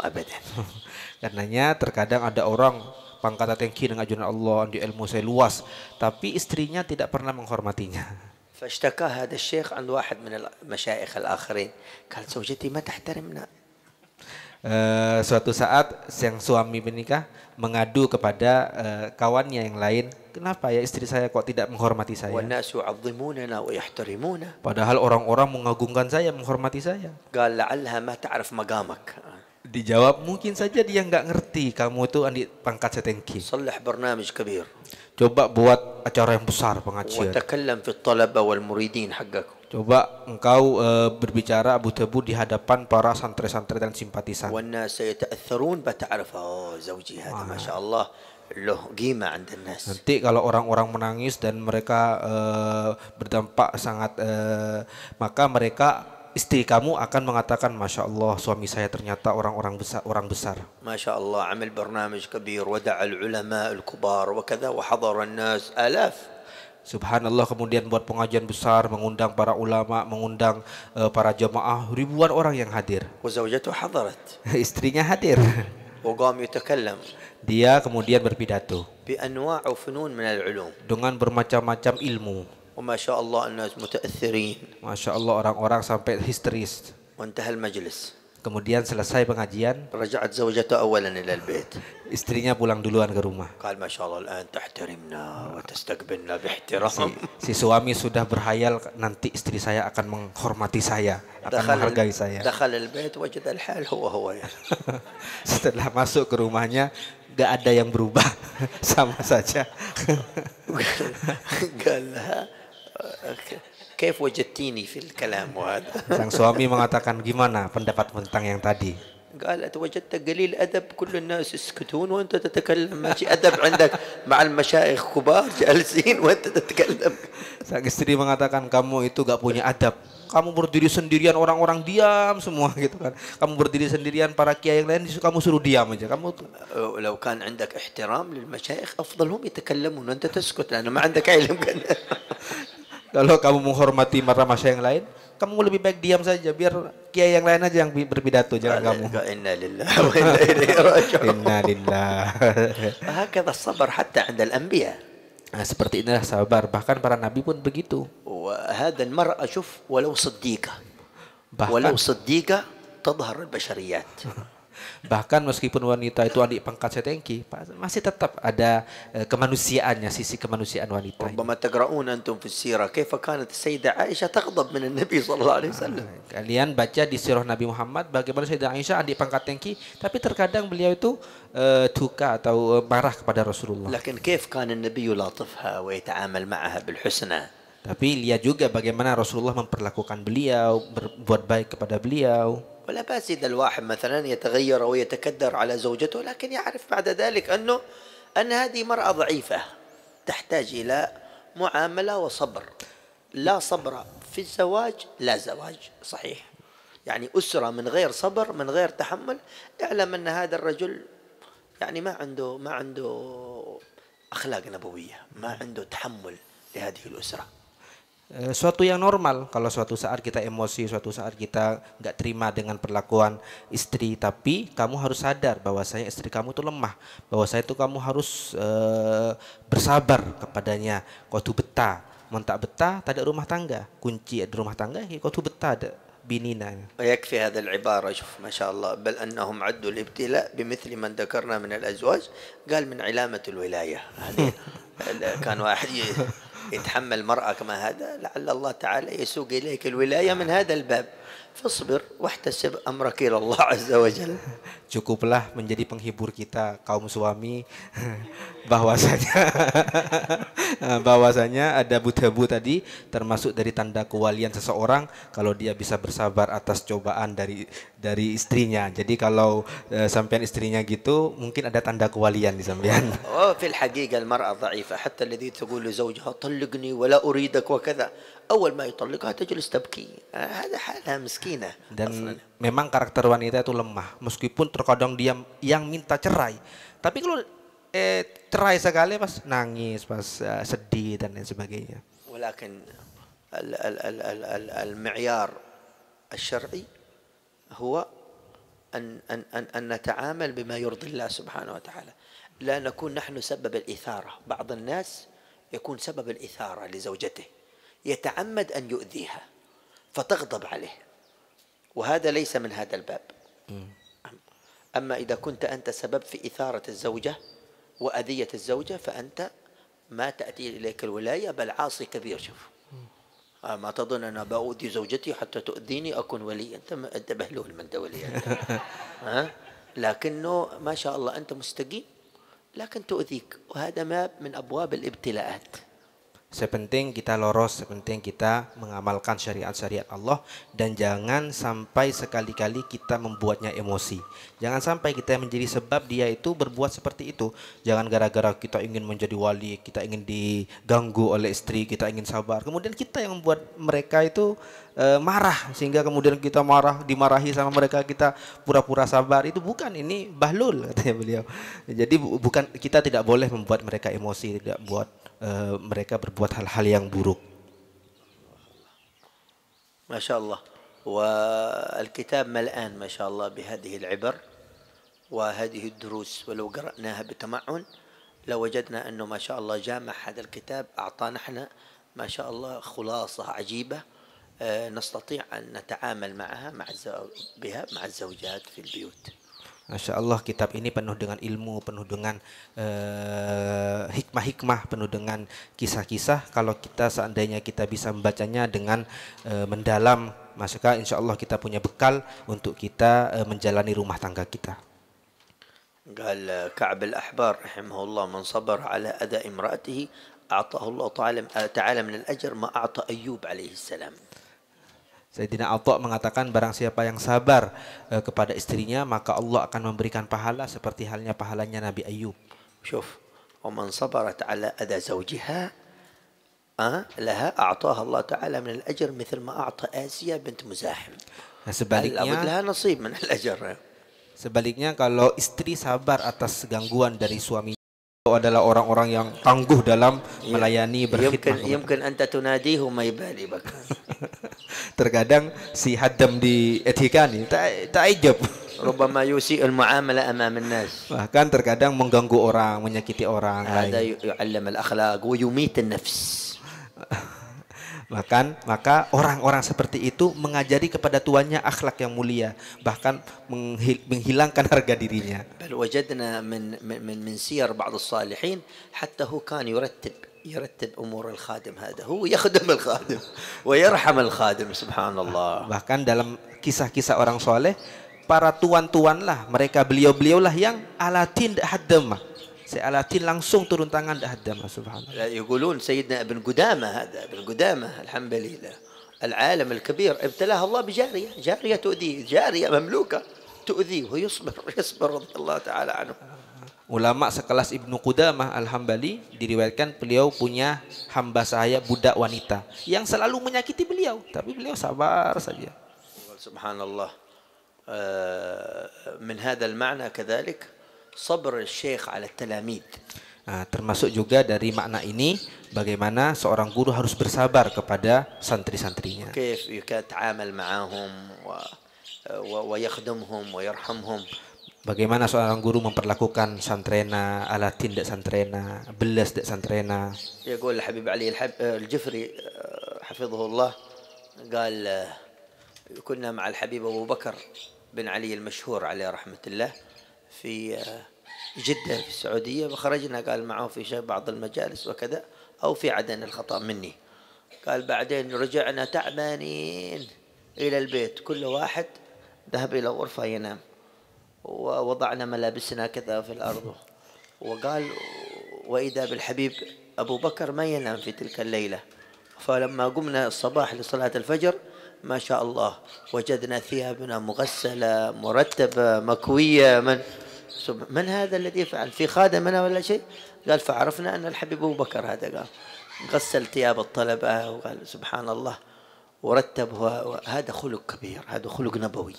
Karenanya terkadang ada orang pangkat atengki dengan ajaran Allah di ilmu saya luas tapi istrinya tidak pernah menghormatinya فاشتكى هذا الشيخ عند واحد من المشايخ الآخرين قال زوجتي ما تحترمنا Uh, suatu saat yang suami menikah mengadu kepada uh, kawannya yang lain, kenapa ya istri saya kok tidak menghormati saya? Padahal orang-orang mengagungkan saya, menghormati saya. قال لعلها ما تعرف مقامك. Dijawab mungkin saja dia nggak ngerti kamu itu andi pangkat setengki. Salih barnamij kabir. Coba buat acara yang besar pengajian. Watakallam fi talaba wal muridin haggaku. Coba engkau uh, berbicara Abu Tebu di hadapan para santri-santri dan simpatisan. والناس يتأثرون بتعرف زوجي هذا ما شاء الله له قيمة عند الناس. Nanti kalau orang-orang menangis dan mereka uh, berdampak sangat uh, maka mereka istri kamu akan mengatakan Masya Allah suami saya ternyata orang-orang besar orang besar Masya Allah amil barnamij kabir wada'a ulama al-kubar wa kada wa nas alaf Subhanallah kemudian buat pengajian besar mengundang para ulama, mengundang uh, para jemaah ribuan orang yang hadir. Istrinya hadir. Dia kemudian berpidato. Dengan bermacam-macam ilmu. Masya Allah, الناس متأثرين ما شاء orang-orang sampai histeris وانتهى المجلس Kemudian selesai pengajian. Raja'at zawjata awalan ila al-bait. Istrinya pulang duluan ke rumah. Qal masyaallah al-an tahtarimna wa tastaqbilna bihtiram. Si, si suami sudah berhayal nanti istri saya akan menghormati saya, akan dakhal, menghargai saya. Dakhal al-bait wajada al-hal Setelah masuk ke rumahnya gak ada yang berubah sama saja. Galak. Kaif wajatini fil kalam wahada. Sang suami mengatakan gimana pendapat tentang yang tadi? قال وجدت قليل أدب كل الناس يسكتون وأنت تتكلم ما أدب عندك مع المشايخ كبار جالسين وأنت تتكلم Sang istri mengatakan kamu itu gak punya adab. Kamu berdiri sendirian orang-orang diam semua gitu kan. Kamu berdiri sendirian para kiai yang lain kamu suruh diam aja. Kamu لو كان عندك احترام للمشايخ أفضلهم يتكلمون وأنت تسكت لأنه ما عندك علم kalau kamu menghormati marah masa yang lain, kamu lebih baik diam saja biar kiai yang lain aja yang berpidato jangan kamu. Inna lillah wa inna ilaihi Inna lillah. sabar hatta 'inda al-anbiya. Nah, seperti inilah sabar bahkan para nabi pun begitu. Wa hadha al-mar'a shuf walau siddiqah. Walau siddiqah tadhhar al-bashariyat. Bahkan meskipun wanita itu adik pangkat saya tengki, masih tetap ada eh, kemanusiaannya, sisi kemanusiaan wanita. Rubama taqra'un antum fi sirah kaifa kanat Sayyidah Aisyah taghdab min Nabi sallallahu alaihi wasallam. Ah, kalian baca di sirah Nabi Muhammad bagaimana Sayyidah Aisyah adik pangkat tengki, tapi terkadang beliau itu uh, duka atau eh, marah kepada Rasulullah. Lakin kaif kana Nabi yulatifha wa yata'amal ma'aha bil husna? Tapi lihat juga bagaimana Rasulullah memperlakukan beliau, berbuat baik kepada beliau. ولا بأس إذا الواحد مثلا يتغير أو يتكدر على زوجته لكن يعرف بعد ذلك أنه أن هذه مرأة ضعيفة تحتاج إلى معاملة وصبر لا صبر في الزواج لا زواج صحيح يعني أسرة من غير صبر من غير تحمل اعلم أن هذا الرجل يعني ما عنده ما عنده أخلاق نبوية ما عنده تحمل لهذه الأسرة Eh, suatu yang normal kalau suatu saat kita emosi, suatu saat kita nggak terima dengan perlakuan istri, tapi kamu harus sadar bahwasanya istri kamu itu lemah, bahwasanya itu kamu harus e, bersabar kepadanya, kau tuh betah, mentak betah, tak ada rumah tangga, kunci ada rumah tangga, ya kau tuh betah ada بنينا ويكفي هذا العبارة شوف ما شاء الله بل أنهم عدوا الابتلاء بمثل من ذكرنا من الأزواج قال من علامة الولاية هذه كان واحد يتحمل مرأة كما هذا لعل الله تعالى يسوق إليك الولاية من هذا الباب فاصبر واحتسب amrak ila Allah azza wajalla. Cukuplah menjadi penghibur kita kaum suami bahwasanya bahwasanya ada buthebu tadi termasuk dari tanda kewalian seseorang kalau dia bisa bersabar atas cobaan dari dari istrinya. Jadi kalau e, sampean istrinya gitu mungkin ada tanda kewalian di sampean. Oh, fil haqiqah al-mar'a dha'ifa hatta alladhi taqulu zawjaha طلقني ولا أريدك وكذا أول ما يطلقها تجلس تبكي آه، هذا حالها مسكينة dan memang karakter wanita itu lemah meskipun terkadang dia yang minta cerai tapi kalau eh, cerai sekali pas nangis pas uh, eh, sedih dan lain sebagainya ولكن ال ال ال ال ال المعيار الشرعي هو أن, أن, أن, أن نتعامل بما يرضي الله سبحانه وتعالى لا نكون نحن سبب الإثارة بعض الناس يكون سبب الإثارة لزوجته يتعمد أن يؤذيها فتغضب عليه وهذا ليس من هذا الباب أما إذا كنت أنت سبب في إثارة الزوجة وأذية الزوجة فأنت ما تأتي إليك الولاية بل عاصي كبير شوف آه، ما تظن أنا بأؤذي زوجتي حتى تؤذيني أكون وليا أنت أنت بهلول من دولي أنت. ها؟ آه؟ لكنه ما شاء الله أنت مستقيم لكن تؤذيك وهذا من أبواب الابتلاءات Sepenting kita loros, sepenting kita mengamalkan syariat-syariat Allah dan jangan sampai sekali-kali kita membuatnya emosi. Jangan sampai kita menjadi sebab dia itu berbuat seperti itu. Jangan gara-gara kita ingin menjadi wali, kita ingin diganggu oleh istri, kita ingin sabar. Kemudian kita yang membuat mereka itu Eh, marah sehingga kemudian kita marah dimarahi sama mereka kita pura-pura sabar itu bukan ini bahlul katanya beliau jadi bu bukan kita tidak boleh membuat mereka emosi tidak buat eh, mereka berbuat hal-hal yang buruk Masya Allah والكتاب ملآن ما شاء الله بهذه العبر وهذه الدروس ولو قرأناها بتمعن لوجدنا لو أنه ما شاء الله جامع هذا الكتاب أعطانا احنا ما شاء الله خلاصة عجيبة نستطيع أن نتعامل معها مع بها مع الزوجات في البيوت Masya Allah kitab ini penuh dengan ilmu, penuh dengan eh, hikmah-hikmah, uh, penuh dengan kisah-kisah. Kalau kita seandainya kita bisa membacanya dengan uh, mendalam, maka insya Allah kita punya bekal untuk kita uh, menjalani rumah tangga kita. قال كعب الأحبار رحمه الله من صبر على أذى امرأته أعطاه الله تعالى من الأجر ما أعطى أيوب عليه السلام Sayyidina Atta mengatakan barang siapa yang sabar eh, kepada istrinya maka Allah akan memberikan pahala seperti halnya pahalanya Nabi Ayub. Syuf, sabarat 'ala adza zawjiha" أذى ah, زوجها a'taha Allah Ta'ala min al-ajr mithl ma a'ta آسيا bint Muzahim. Nah, sebaliknya nasib min al-ajr. Sebaliknya kalau istri sabar atas gangguan dari suami adalah orang-orang yang tangguh dalam iya. melayani berkhidmat. Mungkin mungkin anta tunadihu ma yubali bak. terkadang si hadam di etikani ta'ajab Rubama al mu'amala amam nas Bahkan terkadang mengganggu orang, menyakiti orang Ada yu'allam al-akhlaq wa yumit nafs Bahkan maka orang-orang seperti itu mengajari kepada tuannya akhlak yang mulia, bahkan menghilangkan harga dirinya. Bal wajadna min min min siyar ba'd as-salihin hatta hu kan yurattib يرتب امور الخادم هذا هو يخدم الخادم ويرحم الخادم سبحان الله bahkan dalam kisah-kisah orang soleh para tuan-tuan lah mereka beliau-beliau lah yang alatin haddamah سألاتين langsung turun tangan dah سبحان الله يقولون سيدنا ابن قدامة هذا ابن قدامة الحمد لله العالم الكبير ابتلاه الله بجارية جارية تؤذيه جارية مملوكة تؤذيه ويصبر يصبر رضي الله تعالى عنه ulama sekelas Ibnu Qudamah Al-Hambali diriwayatkan beliau punya hamba sahaya budak wanita yang selalu menyakiti beliau tapi beliau sabar saja subhanallah eh, min hadzal ma'na kadzalik sabr syekh 'ala talamid Nah, termasuk juga dari makna ini bagaimana seorang guru harus bersabar kepada santri-santrinya. Bagaimana seorang guru memperlakukan santrena ala tindak santrena, belas dak santrena. يقول الحبيب علي الحب الجفري حفظه الله قال كنا مع الحبيب أبو بكر بن علي المشهور عليه رحمة الله في جدة في السعودية وخرجنا قال معه في بعض المجالس وكذا أو في عدن الخطأ مني قال بعدين رجعنا تعبانين إلى البيت كل واحد ذهب إلى غرفة ينام ووضعنا ملابسنا كذا في الأرض وقال وإذا بالحبيب أبو بكر ما ينام في تلك الليلة فلما قمنا الصباح لصلاة الفجر ما شاء الله وجدنا ثيابنا مغسلة مرتبة مكوية من من هذا الذي فعل في خادمنا ولا شيء قال فعرفنا أن الحبيب أبو بكر هذا قال غسل ثياب الطلبة وقال سبحان الله ورتب هذا خلق كبير هذا خلق نبوي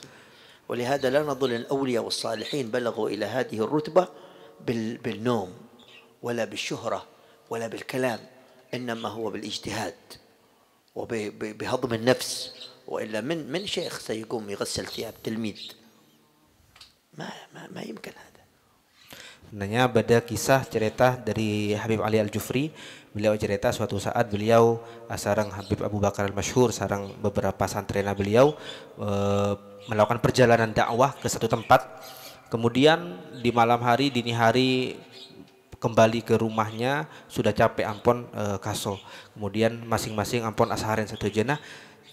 ولهذا لا نظن الأولياء والصالحين بلغوا إلى هذه الرتبة بالنوم ولا بالشهرة ولا بالكلام إنما هو بالاجتهاد وبهضم النفس وإلا من من شيخ سيقوم يغسل ثياب تلميذ ما ما, ما يمكن هذا Sebenarnya ada kisah cerita dari Habib Ali Al-Jufri Beliau cerita suatu saat beliau ah, sarang Habib Abu Bakar Al-Mashhur Sarang beberapa santrena beliau eh, melakukan perjalanan dakwah ke satu tempat, kemudian di malam hari, dini hari kembali ke rumahnya sudah capek ampon e, eh, kaso. Kemudian masing-masing ampon asharin satu jenah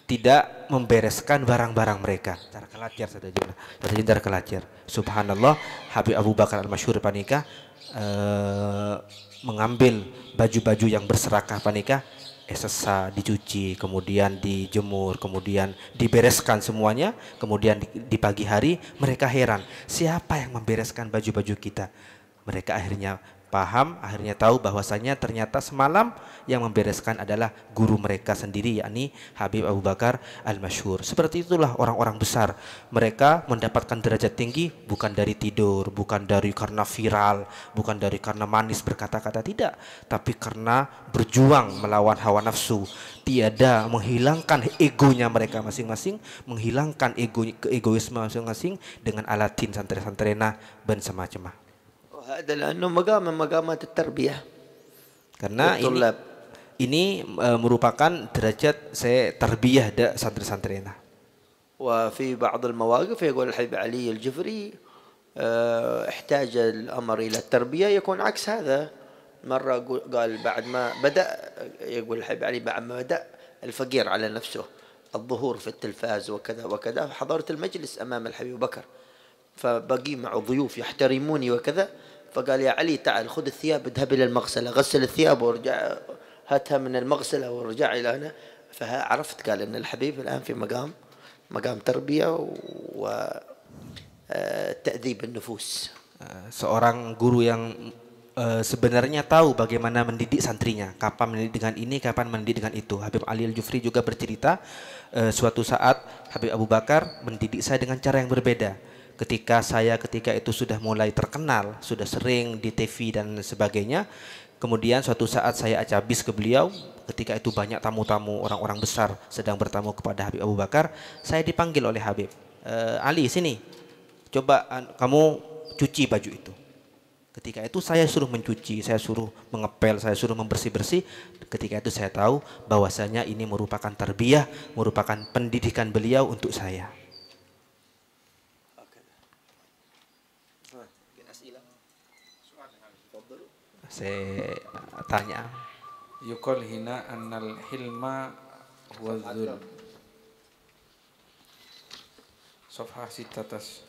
tidak membereskan barang-barang mereka. Cara kelajar satu jenah, satu jenah Subhanallah, Habib Abu Bakar Al mashur panikah e, mengambil baju-baju yang berserakah panikah Esesa eh, dicuci, kemudian dijemur, kemudian dibereskan semuanya, kemudian di, di pagi hari mereka heran, siapa yang membereskan baju-baju kita? Mereka akhirnya paham akhirnya tahu bahwasanya ternyata semalam yang membereskan adalah guru mereka sendiri yakni Habib Abu Bakar Al-Masyhur. Seperti itulah orang-orang besar. Mereka mendapatkan derajat tinggi bukan dari tidur, bukan dari karena viral, bukan dari karena manis berkata-kata tidak, tapi karena berjuang melawan hawa nafsu. Tiada menghilangkan egonya mereka masing-masing, menghilangkan ego keegoisme masing-masing dengan alatin santri santrena dan semacamnya. هذا لانه مقام من مقامات التربيه karena ini ini e, merupakan derajat saya terbiah dak santri-santrina وفي بعض المواقف يقول الحبيب علي الجفري آه، احتاج الامر الى التربيه يكون عكس هذا مره قال بعد ما بدا يقول الحبيب علي بعد ما بدا الفقير على نفسه الظهور في التلفاز وكذا وكذا حضرت المجلس امام الحبيب بكر فبقي معه ضيوف يحترموني وكذا فقال يا علي تعال خذ الثياب اذهب الى المغسله غسل الثياب وارجع هاتها من المغسله وارجع الى هنا فعرفت قال ان الحبيب الان في مقام مقام تربيه و تأديب النفوس seorang guru yang uh, sebenarnya tahu bagaimana mendidik santrinya, kapan mendidik dengan ini, kapan mendidik dengan itu. Habib Ali Al-Jufri juga bercerita uh, suatu saat Habib Abu Bakar mendidik saya dengan cara yang berbeda ketika saya ketika itu sudah mulai terkenal, sudah sering di TV dan sebagainya, kemudian suatu saat saya acabis ke beliau, ketika itu banyak tamu-tamu orang-orang besar sedang bertamu kepada Habib Abu Bakar, saya dipanggil oleh Habib, e, Ali sini, coba kamu cuci baju itu. Ketika itu saya suruh mencuci, saya suruh mengepel, saya suruh membersih-bersih. Ketika itu saya tahu bahwasanya ini merupakan terbiah merupakan pendidikan beliau untuk saya. saya tanya. Yukol hina annal hilma huwa dhul. Sofha sitatas.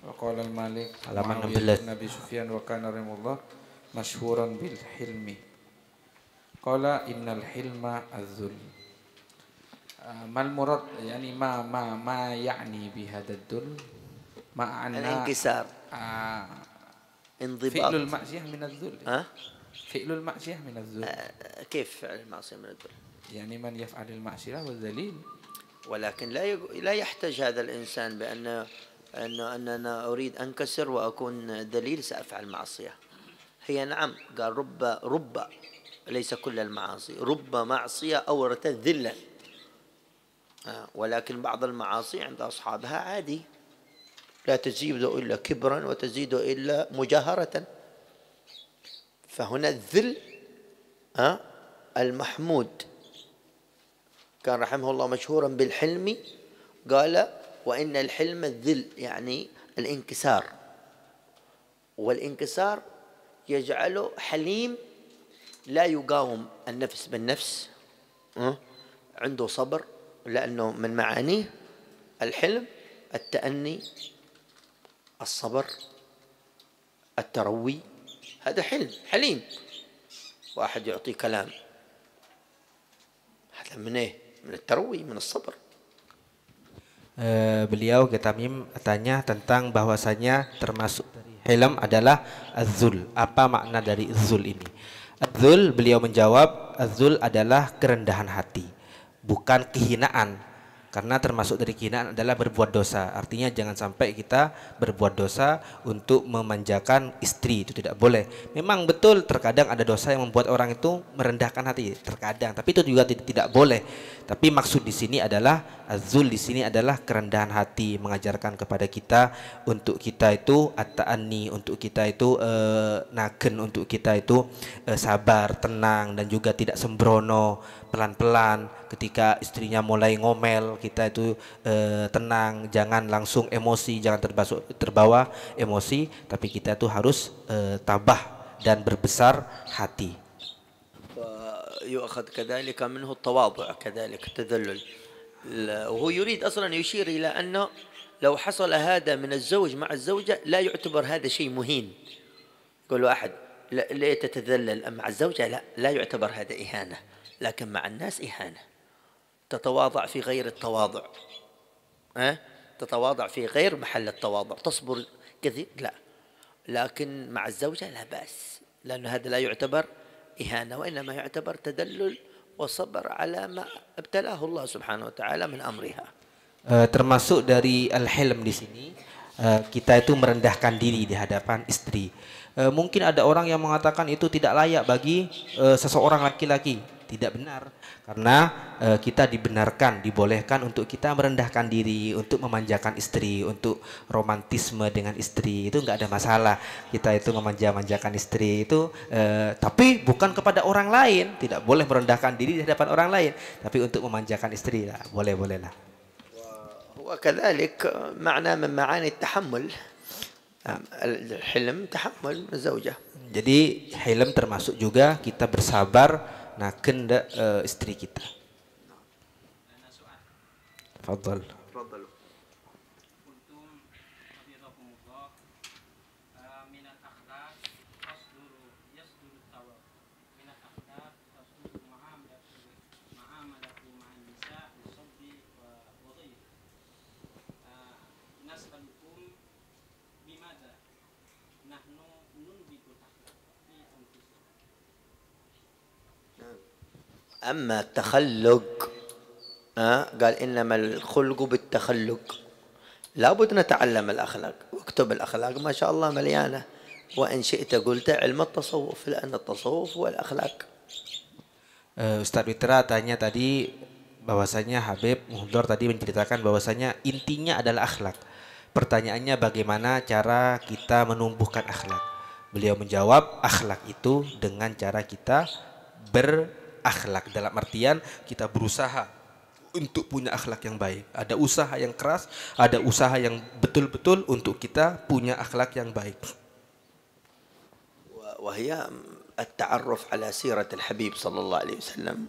وقال المالك معاوية بن أبي سفيان وكان رحمه الله مشهورا بالحلم قال إن الحلم الذل ما المراد يعني ما ما ما يعني بهذا الذل ما عن الانكسار آه انضباط فعل المعصية من الذل أه؟ فعل المعصية من الذل أه كيف فعل المعصية من الذل يعني من يفعل المعصية هو الذليل ولكن لا يق... لا يحتج هذا الإنسان بأن أنه أنا أريد أنكسر وأكون ذليل سأفعل معصية هي نعم قال رب رب ليس كل المعاصي رب معصية أورثت ذلا آه، ولكن بعض المعاصي عند أصحابها عادي لا تزيد إلا كبرا وتزيد إلا مجاهرة فهنا الذل آه، المحمود كان رحمه الله مشهورا بالحلم قال وإن الحلم الذل يعني الانكسار والانكسار يجعله حليم لا يقاوم النفس بالنفس آه، عنده صبر لأنه من معانيه الحلم التأني الصبر التروي هذا حلم حليم واحد يعطي كلام هذا من ايه من التروي من الصبر beliau Getamim tanya tentang bahwasanya termasuk helm adalah azul. Apa makna dari azul ini? Azul beliau menjawab azul adalah kerendahan hati, bukan kehinaan. Karena termasuk dari kehinaan adalah berbuat dosa. Artinya jangan sampai kita berbuat dosa untuk memanjakan istri itu tidak boleh. Memang betul terkadang ada dosa yang membuat orang itu merendahkan hati. Terkadang, tapi itu juga tidak, boleh. Tapi maksud di sini adalah azul di sini adalah kerendahan hati mengajarkan kepada kita untuk kita itu ataani untuk kita itu e, eh, naken, untuk kita itu e, sabar, tenang dan juga tidak sembrono, pelan-pelan ketika istrinya mulai ngomel kita itu e, tenang jangan langsung emosi jangan terbasuk, terbawa emosi tapi kita itu harus e, tabah dan berbesar hati يؤخذ كذلك منه التواضع كذلك التذلل وهو يريد يشير إلى أنه لو حصل هذا من الزوج مع الزوجة لا يعتبر هذا شيء مهين يقول له أحد تتذلل مع الزوجة لا لا يعتبر هذا إهانة لكن مع الناس إهانة تتواضع في غير التواضع أه؟ تتواضع في غير محل التواضع تصبر كثير لا لكن مع الزوجة لا بأس لأن هذا لا يعتبر إهانة وإنما يعتبر تدلل وصبر على ما ابتلاه الله سبحانه وتعالى من أمرها. termasuk dari al-hilm di sini kita itu merendahkan diri di hadapan istri. mungkin ada orang yang mengatakan itu tidak layak bagi seseorang laki-laki tidak benar karena e, kita dibenarkan dibolehkan untuk kita merendahkan diri untuk memanjakan istri untuk romantisme dengan istri itu nggak ada masalah kita itu memanja-manjakan istri itu e, tapi bukan kepada orang lain tidak boleh merendahkan diri di hadapan orang lain tapi untuk memanjakan istri lah boleh boleh lah وكذلك معنى من معاني التحمل الحلم تحمل الزوجة Jadi helm termasuk juga kita bersabar nah uh, istri kita. Fadl. أما التخلق آه قال إنما الخلق بالتخلق لابد نتعلم الأخلاق واكتب الأخلاق ما شاء الله مليانة وإن شئت قلت علم التصوف لأن التصوف هو الأخلاق uh, Ustadz tanya tadi bahwasanya Habib Muhdor tadi menceritakan bahwasanya intinya adalah akhlak. Pertanyaannya bagaimana cara kita menumbuhkan akhlak? Beliau menjawab akhlak itu dengan cara kita ber akhlak dalam artian kita berusaha untuk punya akhlak yang baik. Ada usaha yang keras, ada usaha yang betul-betul untuk kita punya akhlak yang baik. Wahya mm, at-ta'arruf ala sirat al-habib sallallahu alaihi wasallam.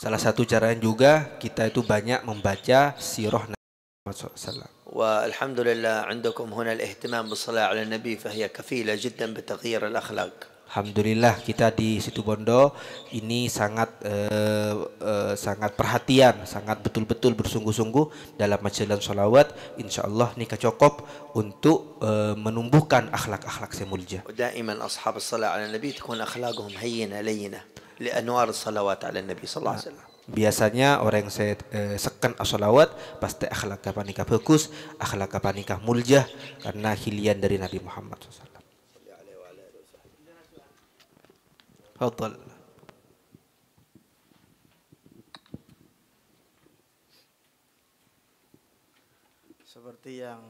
Salah satu caranya juga kita itu banyak membaca sirah Nabi Muhammad SAW. والحمد لله عندكم هنا الاهتمام بالصلاة على النبي فهي كفيلة جدا بتغيير الأخلاق. Alhamdulillah kita di situ Bondo ini sangat uh, uh, sangat perhatian, sangat betul-betul bersungguh-sungguh dalam majelis solawat. Insya Allah nikah cukup untuk uh, menumbuhkan akhlak-akhlak semulja. Daiman ashab salat ala Nabi tukun أخلاقهم hayyina layyina li anwar salawat ala Nabi sallallahu alaihi wasallam. Nah, biasanya orang yang saya eh, sekan asolawat pasti akhlak nikah bagus, akhlak nikah muljah karena hilian dari Nabi Muhammad SAW. تفضل seperti yang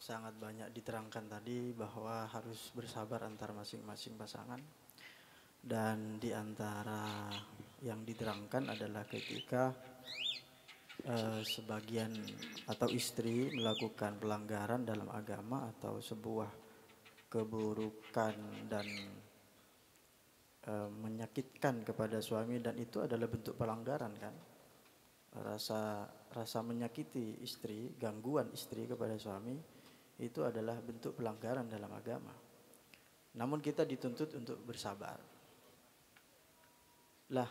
sangat banyak diterangkan tadi bahwa harus bersabar antar masing-masing pasangan dan diantara yang diterangkan adalah ketika eh, sebagian atau istri melakukan pelanggaran dalam agama atau sebuah keburukan dan e, menyakitkan kepada suami dan itu adalah bentuk pelanggaran kan rasa rasa menyakiti istri gangguan istri kepada suami itu adalah bentuk pelanggaran dalam agama namun kita dituntut untuk bersabar lah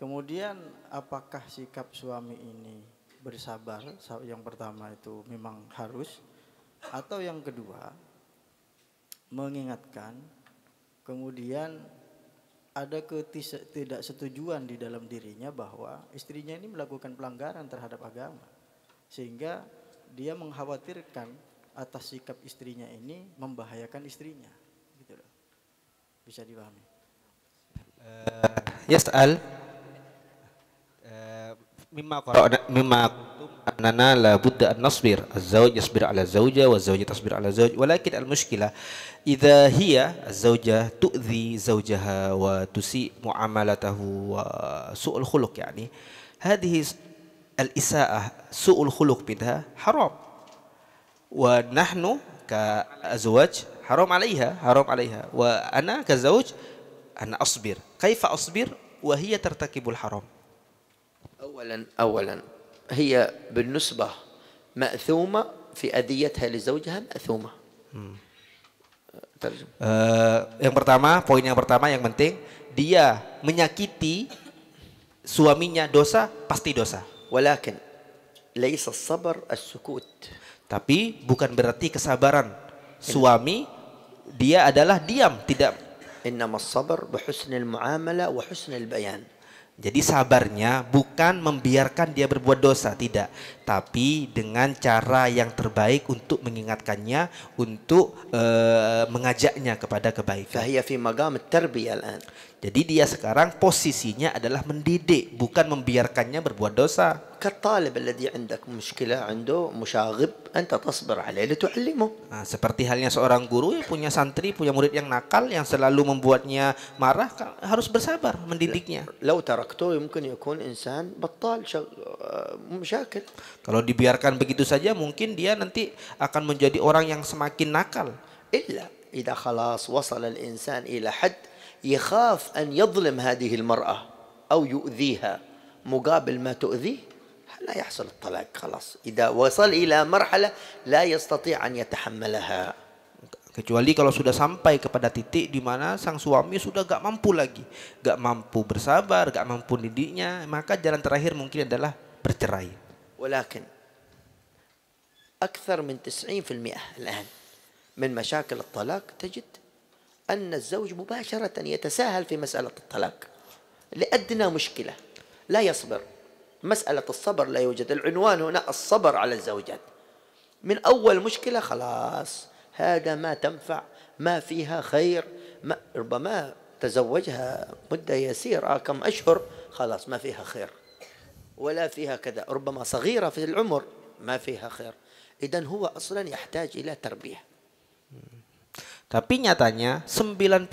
kemudian apakah sikap suami ini bersabar yang pertama itu memang harus atau yang kedua mengingatkan kemudian ada ketidaksetujuan di dalam dirinya bahwa istrinya ini melakukan pelanggaran terhadap agama. Sehingga dia mengkhawatirkan atas sikap istrinya ini membahayakan istrinya. Gitu loh. Bisa dipahami. Uh, al مما قرأنا مما قلتم أننا لابد أن نصبر الزوج يصبر على الزوجة والزوجة تصبر على الزوج ولكن المشكلة إذا هي الزوجة تؤذي زوجها وتسيء معاملته وسوء الخلق يعني هذه الإساءة سوء الخلق منها حرام ونحن كأزواج حرام عليها حرام عليها وأنا كزوج أن أصبر كيف أصبر وهي ترتكب الحرام أولا أولا هي بالنسبة مأثومة في أذيتها لزوجها مأثومة Uh, yang pertama, poin yang pertama yang penting, dia menyakiti suaminya dosa, pasti dosa. Walakin, ليس الصبر السكوت. Tapi bukan berarti kesabaran suami dia adalah diam, tidak. Innamas sabar bihusnil muamalah wa husnil bayan. Jadi sabarnya bukan membiarkan dia berbuat dosa, tidak. Tapi dengan cara yang terbaik untuk mengingatkannya, untuk uh, mengajaknya kepada kebaikan. Jadi dia sekarang posisinya adalah mendidik, bukan membiarkannya berbuat dosa. muskilah itu Nah, seperti halnya seorang guru yang punya santri, punya murid yang nakal yang selalu membuatnya marah, harus bersabar mendidiknya. insan eh, Kalau dibiarkan begitu saja mungkin dia nanti akan menjadi orang yang semakin nakal. إلا إذا خلاص وصل الإنسان إلى حد يخاف أن يظلم هذه المرأة أو يؤذيها مقابل ما تؤذيه لا يحصل الطلاق خلاص إذا وصل إلى مرحلة لا يستطيع أن يتحملها kecuali kalau sudah sampai kepada titik di mana sang suami sudah gak mampu lagi, gak mampu bersabar, gak mampu didiknya, maka jalan terakhir mungkin adalah bercerai. Walakin, أكثر من 90% الآن من مشاكل الطلاق تجد أن الزوج مباشرة يتساهل في مسألة الطلاق لأدنى مشكلة لا يصبر مسألة الصبر لا يوجد العنوان هنا الصبر على الزوجات من أول مشكلة خلاص هذا ما تنفع ما فيها خير ما ربما تزوجها مدة يسيرة آه، كم أشهر خلاص ما فيها خير ولا فيها كذا ربما صغيرة في العمر ما فيها خير إذا هو أصلا يحتاج إلى تربية Tapi nyatanya 90%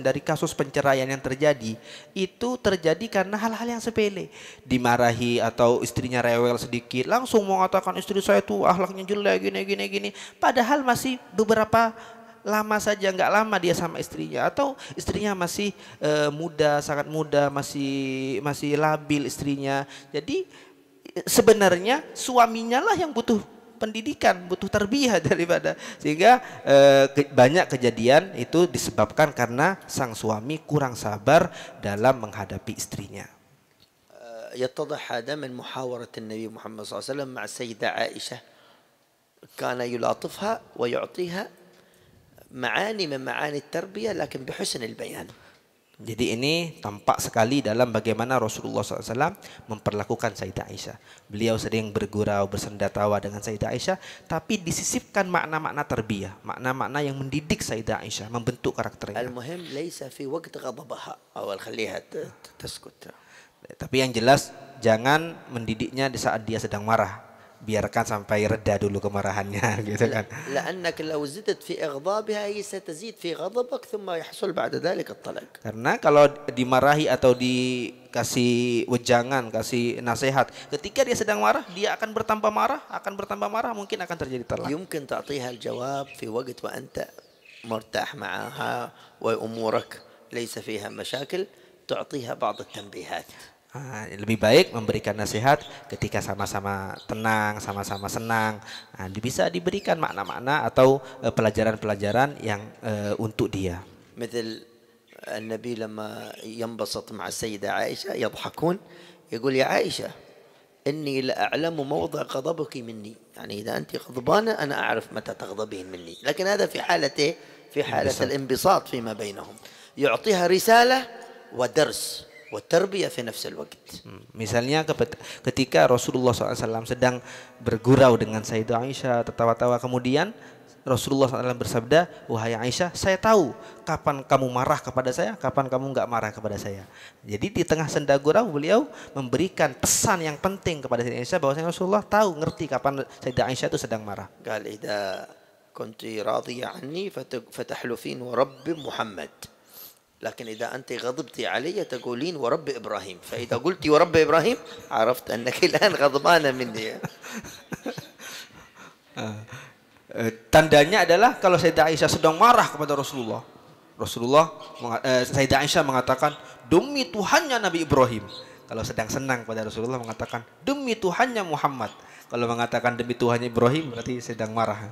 dari kasus penceraian yang terjadi itu terjadi karena hal-hal yang sepele. Dimarahi atau istrinya rewel sedikit, langsung mau mengatakan istri saya tuh ahlaknya jelek gini gini gini. Padahal masih beberapa lama saja nggak lama dia sama istrinya atau istrinya masih e, muda sangat muda masih masih labil istrinya jadi sebenarnya suaminya lah yang butuh pendidikan, butuh terbiah daripada sehingga e, ke, banyak kejadian itu disebabkan karena sang suami kurang sabar dalam menghadapi istrinya. يتضح هذا من محاورة النبي محمد صلى الله عليه وسلم مع السيدة عائشة كان يلاطفها ويعطيها معاني من معاني التربية لكن بحسن البيان jadi ini tampak sekali dalam bagaimana Rasulullah SAW memperlakukan Sayyidah Aisyah. Beliau sering bergurau, tawa dengan Sayyidah Aisyah, tapi disisipkan makna-makna terbiah, makna-makna yang mendidik Sayyidah Aisyah, membentuk karakternya. Al-muhim, laysa fi ghababaha. awal khalihat tersekut. Tapi yang jelas, jangan mendidiknya di saat dia sedang marah biarkan sampai reda dulu kemarahannya gitu kan. لأنك لو زدت في إغضابها هي ستزيد في غضبك ثم يحصل بعد ذلك الطلاق. Karena kalau dimarahi atau dikasih wejangan, kasih nasihat, ketika dia sedang marah, dia akan bertambah marah, akan bertambah marah, mungkin akan terjadi talak. يمكن تعطيها الجواب في وقت وأنت مرتاح معها وأمورك ليس فيها مشاكل تعطيها بعض التنبيهات. lebih baik memberikan nasihat ketika sama-sama tenang, sama-sama senang. Nah, bisa diberikan makna-makna atau eh, pelajaran-pelajaran uh, yang uh, untuk dia. مثل النبي لما ينبسط مع السيدة عائشة يضحكون يقول يا عائشة إني لأعلم موضع غضبك مني يعني إذا أنت غضبانة أنا أعرف متى تغضبين مني لكن هذا في حالته في حالة الانبساط فيما بينهم يعطيها رسالة ودرس Watarbiyah fi nafsil waqt. Misalnya ketika Rasulullah SAW sedang bergurau dengan Sayyidah Aisyah tertawa-tawa kemudian Rasulullah SAW bersabda, wahai Aisyah, saya tahu kapan kamu marah kepada saya, kapan kamu nggak marah kepada saya. Jadi di tengah senda gurau beliau memberikan pesan yang penting kepada Sayyidah Aisyah bahwa Rasulullah tahu ngerti kapan Sayyidah Aisyah itu sedang marah. kunti radhiya anni fatahlufin wa Muhammad. لكن إذا أنت غضبتي علي تقولين ورب إبراهيم فإذا قلت ورب إبراهيم عرفت أنك الآن غضبانة مني Tandanya adalah kalau Sayyidah Aisyah sedang marah kepada Rasulullah. Rasulullah, eh, Sayyidah Aisyah mengatakan, demi Tuhannya Nabi Ibrahim. Kalau sedang senang kepada Rasulullah mengatakan, demi Tuhannya Muhammad. Kalau mengatakan demi Tuhannya Ibrahim berarti sedang marah.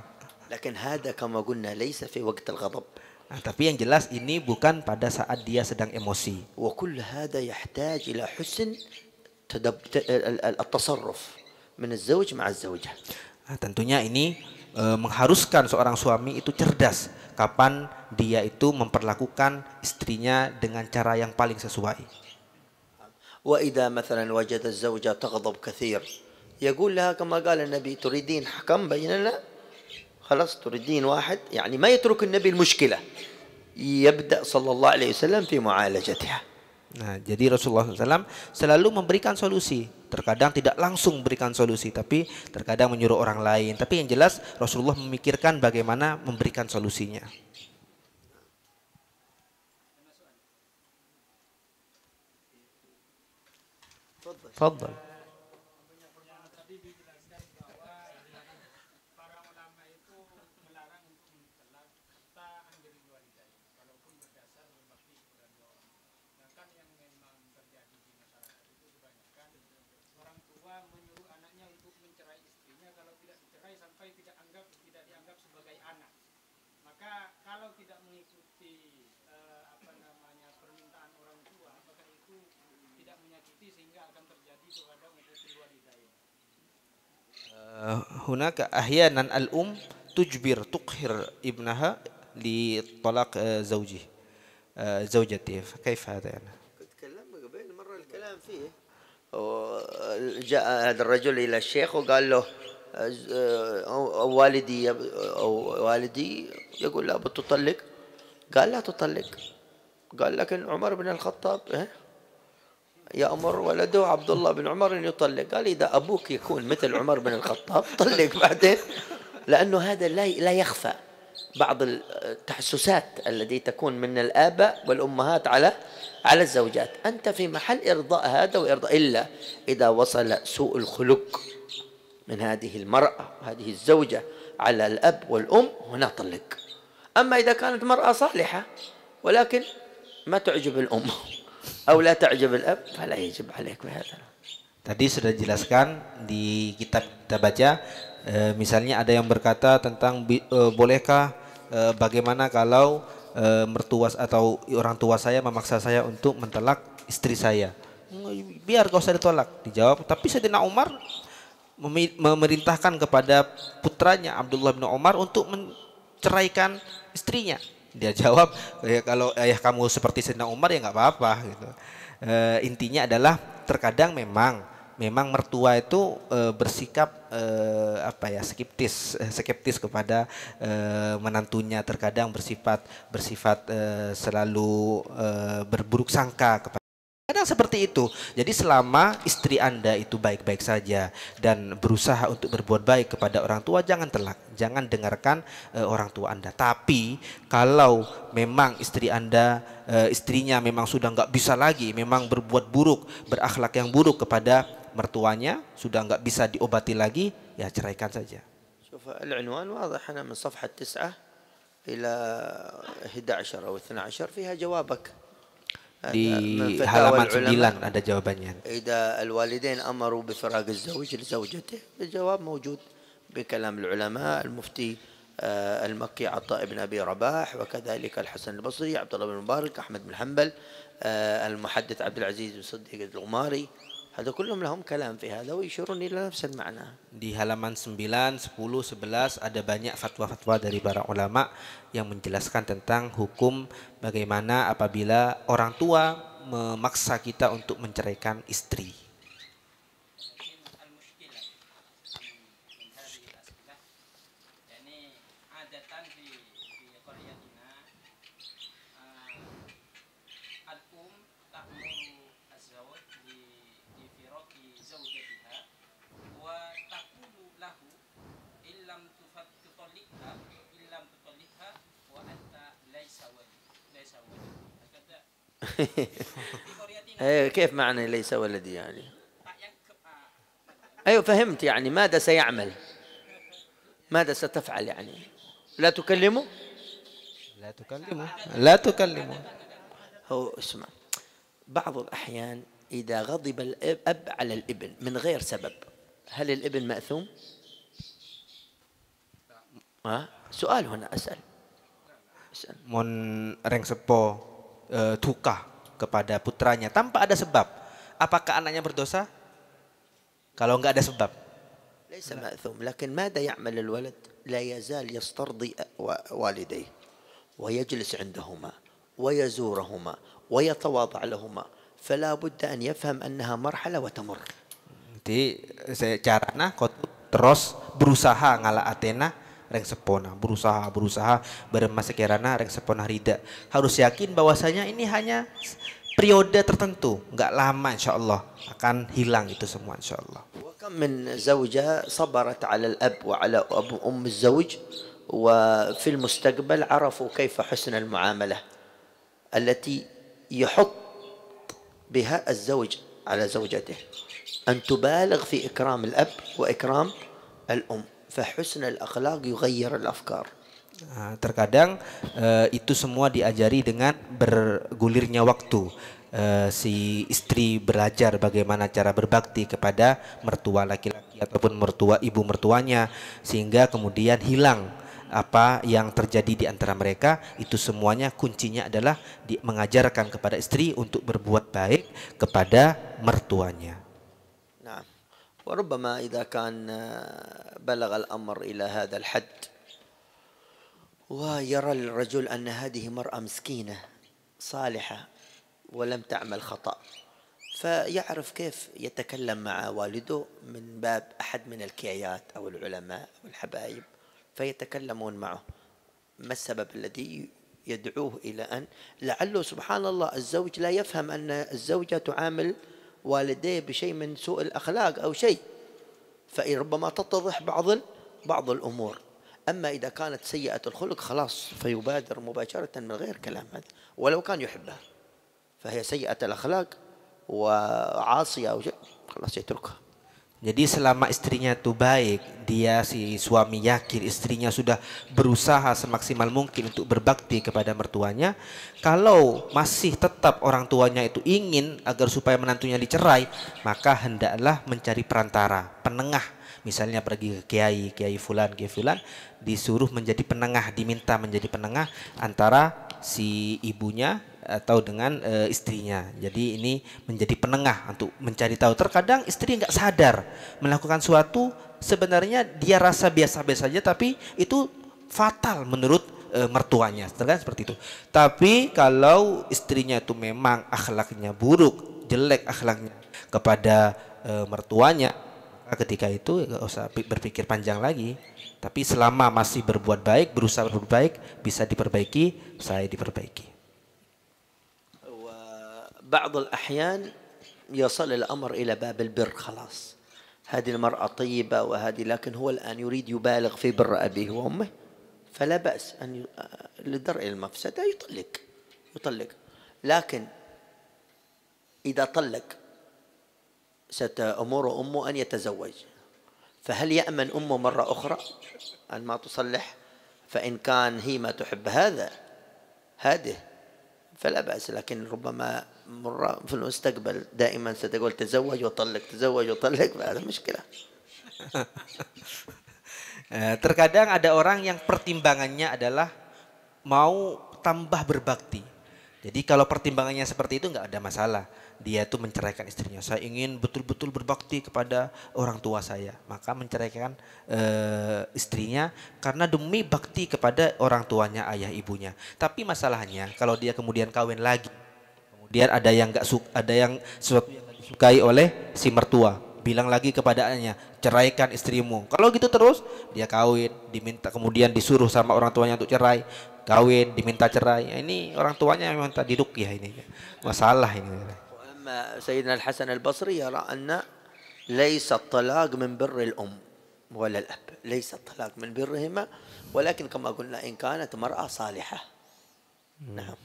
Lakin hada kama قلنا ليس في وقت الغضب. Nah, tapi yang jelas ini bukan pada saat dia sedang emosi. Nah, tentunya ini e, mengharuskan seorang suami itu cerdas kapan dia itu memperlakukan istrinya dengan cara yang paling sesuai. وإذا مثلا وجد الزوجة تغضب كثير يقول لها كما خلاص الدين واحد يعني ما يترك النبي المشكلة يبدأ صلى الله عليه وسلم في معالجتها Nah, jadi Rasulullah SAW selalu memberikan solusi. Terkadang tidak langsung memberikan solusi, tapi terkadang menyuruh orang lain. Tapi yang jelas Rasulullah memikirkan bagaimana memberikan solusinya. Fadl. kebanyakan yang memang terjadi di masyarakat itu kebanyakan orang tua menyuruh anaknya untuk mencerai istrinya kalau tidak dicerai sampai tidak anggap tidak dianggap sebagai anak maka kalau tidak mengikuti eh, apa namanya permintaan orang tua itu tidak menyakiti sehingga akan terjadi kepada eh, ahyanan al-um tujbir tuqhir ibnaha li talaq eh, زوجتي فكيف هذا يعني؟ تكلمنا قبل مرة الكلام فيه جاء هذا الرجل إلى الشيخ وقال له آه، والدي أو والدي يقول لا بتطلق قال لا تطلق قال لكن عمر بن الخطاب إيه؟ يأمر ولده عبد الله بن عمر أن يطلق قال إذا أبوك يكون مثل عمر بن الخطاب طلق بعدين لأنه هذا لا لا يخفى بعض التحسسات التي تكون من الآباء والأمهات على على الزوجات أنت في محل إرضاء هذا وإرضاء إلا إذا وصل سوء الخلق من هذه المرأة هذه الزوجة على الأب والأم هنا طلق أما إذا كانت مرأة صالحة ولكن ما تعجب الأم أو لا تعجب الأب فلا يجب عليك بهذا Tadi sudah dijelaskan di kitab kita baca, e, misalnya ada yang berkata tentang e, bolehkah Eh, bagaimana kalau e, eh, mertua atau orang tua saya memaksa saya untuk mentelak istri saya. Biar kau saya ditolak. Dijawab, tapi Sayyidina Umar memerintahkan kepada putranya Abdullah bin Umar untuk menceraikan istrinya. Dia jawab, ya kalau ayah kamu seperti Sayyidina Umar ya nggak apa-apa gitu. E, intinya adalah terkadang memang memang mertua itu e, bersikap e, apa ya skeptis eh, skeptis kepada e, menantunya terkadang bersifat bersifat e, selalu e, berburuk sangka kepada Kadang seperti itu. Jadi selama istri Anda itu baik-baik saja dan berusaha untuk berbuat baik kepada orang tua, jangan telak, jangan dengarkan e, orang tua Anda. Tapi kalau memang istri Anda e, istrinya memang sudah nggak bisa lagi, memang berbuat buruk, berakhlak yang buruk kepada mertuanya, sudah nggak bisa diobati lagi, ya ceraikan saja. شوف 11 12 فيها جوابك di halaman 9 ada jawabannya. إذا الوالدين أمروا بفراق الزوج لزوجته الجواب موجود بكلام العلماء المفتي آه، المكي عطاء بن أبي رباح وكذلك الحسن البصري عبد الله بن مبارك أحمد بن حنبل آه، المحدث عبد العزيز بن صديق الغماري هذا كلهم لهم كلام في هذا ويشيرون إلى نفس المعنى di halaman 9, 10, 11 ada banyak fatwa-fatwa dari para ulama yang menjelaskan tentang hukum bagaimana apabila orang tua memaksa kita untuk menceraikan istri أيوة كيف معنى ليس ولدي يعني أيوة فهمت يعني ماذا سيعمل ماذا ستفعل يعني لا تكلمه لا تكلمه لا تكلمه هو اسمع بعض الأحيان إذا غضب الأب على الابن من غير سبب هل الابن مأثوم؟ ها؟ سؤال هنا أسأل, أسأل. من رنسبو توكا kepada putranya tanpa ada sebab. Apakah anaknya berdosa? Kalau enggak ada sebab. فلا بد أن يفهم أنها مرحلة وتمر jadi saya caranya terus berusaha ngalah Athena reng sepona berusaha berusaha bermasa kerana reng sepona rida harus yakin bahwasanya ini hanya periode tertentu nggak lama insya Allah akan hilang itu semua insya Allah وكم من زوجة صبرت على الأب وعلى أب أم الزوج وفي المستقبل عرفوا كيف حسن المعاملة التي يحط بها الزوج على fi ikram al في wa ikram al-Um. فحسن يغير ah, terkadang uh, itu semua diajari dengan bergulirnya waktu. uh, si istri belajar bagaimana cara berbakti kepada mertua laki-laki ataupun mertua ibu mertuanya sehingga kemudian hilang apa yang terjadi di antara mereka itu semuanya kuncinya adalah di, mengajarkan kepada istri untuk berbuat baik kepada mertuanya. وربما إذا كان آه، بلغ الأمر إلى هذا الحد ويرى الرجل أن هذه مرأة مسكينة صالحة ولم تعمل خطأ فيعرف كيف يتكلم مع والده من باب أحد من الكيات أو العلماء أو الحبايب فيتكلمون معه ما السبب الذي يدعوه إلى أن لعله سبحان الله الزوج لا يفهم أن الزوجة تعامل والديه بشيء من سوء الأخلاق أو شيء فربما تتضح بعض بعض الأمور أما إذا كانت سيئة الخلق خلاص فيبادر مباشرة من غير كلام هذا ولو كان يحبها فهي سيئة الأخلاق وعاصية أو شيء خلاص يتركها Jadi selama istrinya itu baik, dia si suami yakin istrinya sudah berusaha semaksimal mungkin untuk berbakti kepada mertuanya. Kalau masih tetap orang tuanya itu ingin agar supaya menantunya dicerai, maka hendaklah mencari perantara, penengah. Misalnya pergi ke kiai, kiai fulan, kiai fulan, disuruh menjadi penengah, diminta menjadi penengah antara si ibunya atau dengan e, istrinya. Jadi ini menjadi penengah untuk mencari tahu. Terkadang istri nggak sadar melakukan suatu sebenarnya dia rasa biasa-biasa saja tapi itu fatal menurut e, mertuanya. Terkadang seperti itu. Tapi kalau istrinya itu memang akhlaknya buruk, jelek akhlaknya kepada e, mertuanya, ketika itu nggak usah berpikir panjang lagi. Tapi selama masih berbuat baik, berusaha berbuat baik, bisa diperbaiki, saya diperbaiki. بعض الأحيان يصل الأمر إلى باب البر خلاص هذه المرأة طيبة وهذه لكن هو الآن يريد يبالغ في بر أبيه وأمه فلا بأس أن لدرء المفسدة يطلق يطلق لكن إذا طلق ستأمر أمه أن يتزوج فهل يأمن أمه مرة أخرى أن ما تصلح فإن كان هي ما تحب هذا هذه فلا بأس لكن ربما في المستقبل دائما ستقول تزوج وطلق تزوج وطلق هذا مشكلة terkadang ada orang yang pertimbangannya adalah mau tambah berbakti jadi kalau pertimbangannya seperti itu nggak ada masalah dia itu menceraikan istrinya saya ingin betul-betul berbakti kepada orang tua saya maka menceraikan e, istrinya karena demi bakti kepada orang tuanya ayah ibunya tapi masalahnya kalau dia kemudian kawin lagi biar ada yang enggak suka ada yang disukai oleh si mertua bilang lagi kepadaannya ceraikan istrimu kalau gitu terus dia kawin diminta kemudian disuruh sama orang tuanya untuk cerai kawin diminta cerai ya, ini orang tuanya memang tadi ya ini masalah ini Sayyidina Al-Hasan Al-Basri yara anna laysa talaq min birri al-um ولا الأب ليس الطلاق من برهما ولكن كما قلنا إن كانت مرأة صالحة نعم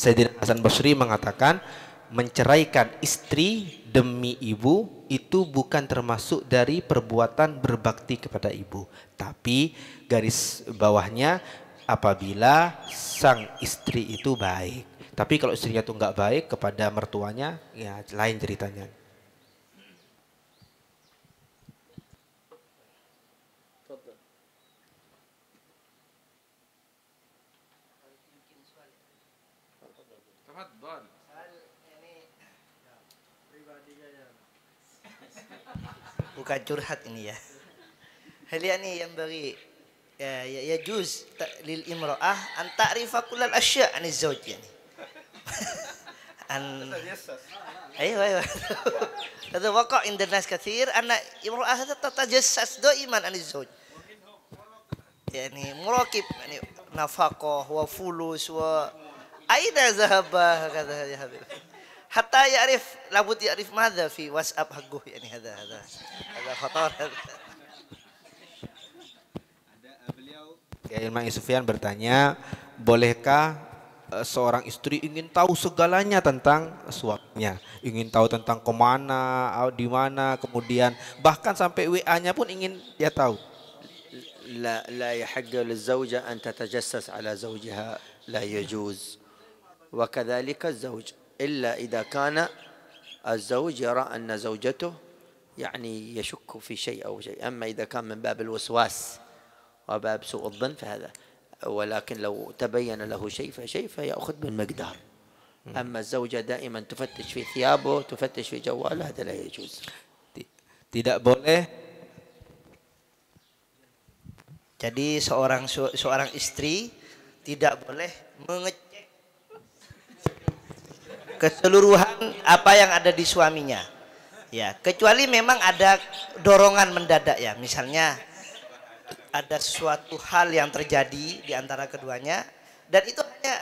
Sayyidina Hasan Basri mengatakan menceraikan istri demi ibu itu bukan termasuk dari perbuatan berbakti kepada ibu tapi garis bawahnya apabila sang istri itu baik tapi kalau istrinya itu nggak baik kepada mertuanya ya lain ceritanya buka curhat ini ya. Haliani yang bagi ya, ya, ya juz lil imra'ah an ta'rifa kullal asya' an zawj yani. An Ayo ayo. Hada waqa inda nas kathir anna imra'ah tatajassas daiman an zawj. Yani murakib yani nafaqah wa fulus wa aina zahaba kata ya Habib hatta ya'rif labud ya'rif madza fi WhatsApp haguh yani hada hada hada kotor. Ada eh, beliau Kiai Mang Sufyan bertanya, bolehkah eh, seorang istri ingin tahu segalanya tentang suaminya, ingin tahu tentang kemana, di mana, kemudian bahkan sampai WA-nya pun ingin dia tahu. لا لا يحق للزوجة أن تتجسس على زوجها لا يجوز وكذلك الزوج إلا إذا كان الزوج يرى أن زوجته يعني يشك في شيء أو شيء أما إذا كان من باب الوسواس وباب سوء الظن فهذا ولكن لو تبين له شيء فشيء فيأخذ بالمقدار أما الزوجة دائما تفتش في ثيابه تفتش في جواله هذا لا يجوز tidak boleh jadi seorang seorang istri tidak boleh mengecek keseluruhan apa yang ada di suaminya ya kecuali memang ada dorongan mendadak ya misalnya ada suatu hal yang terjadi di antara keduanya dan itu hanya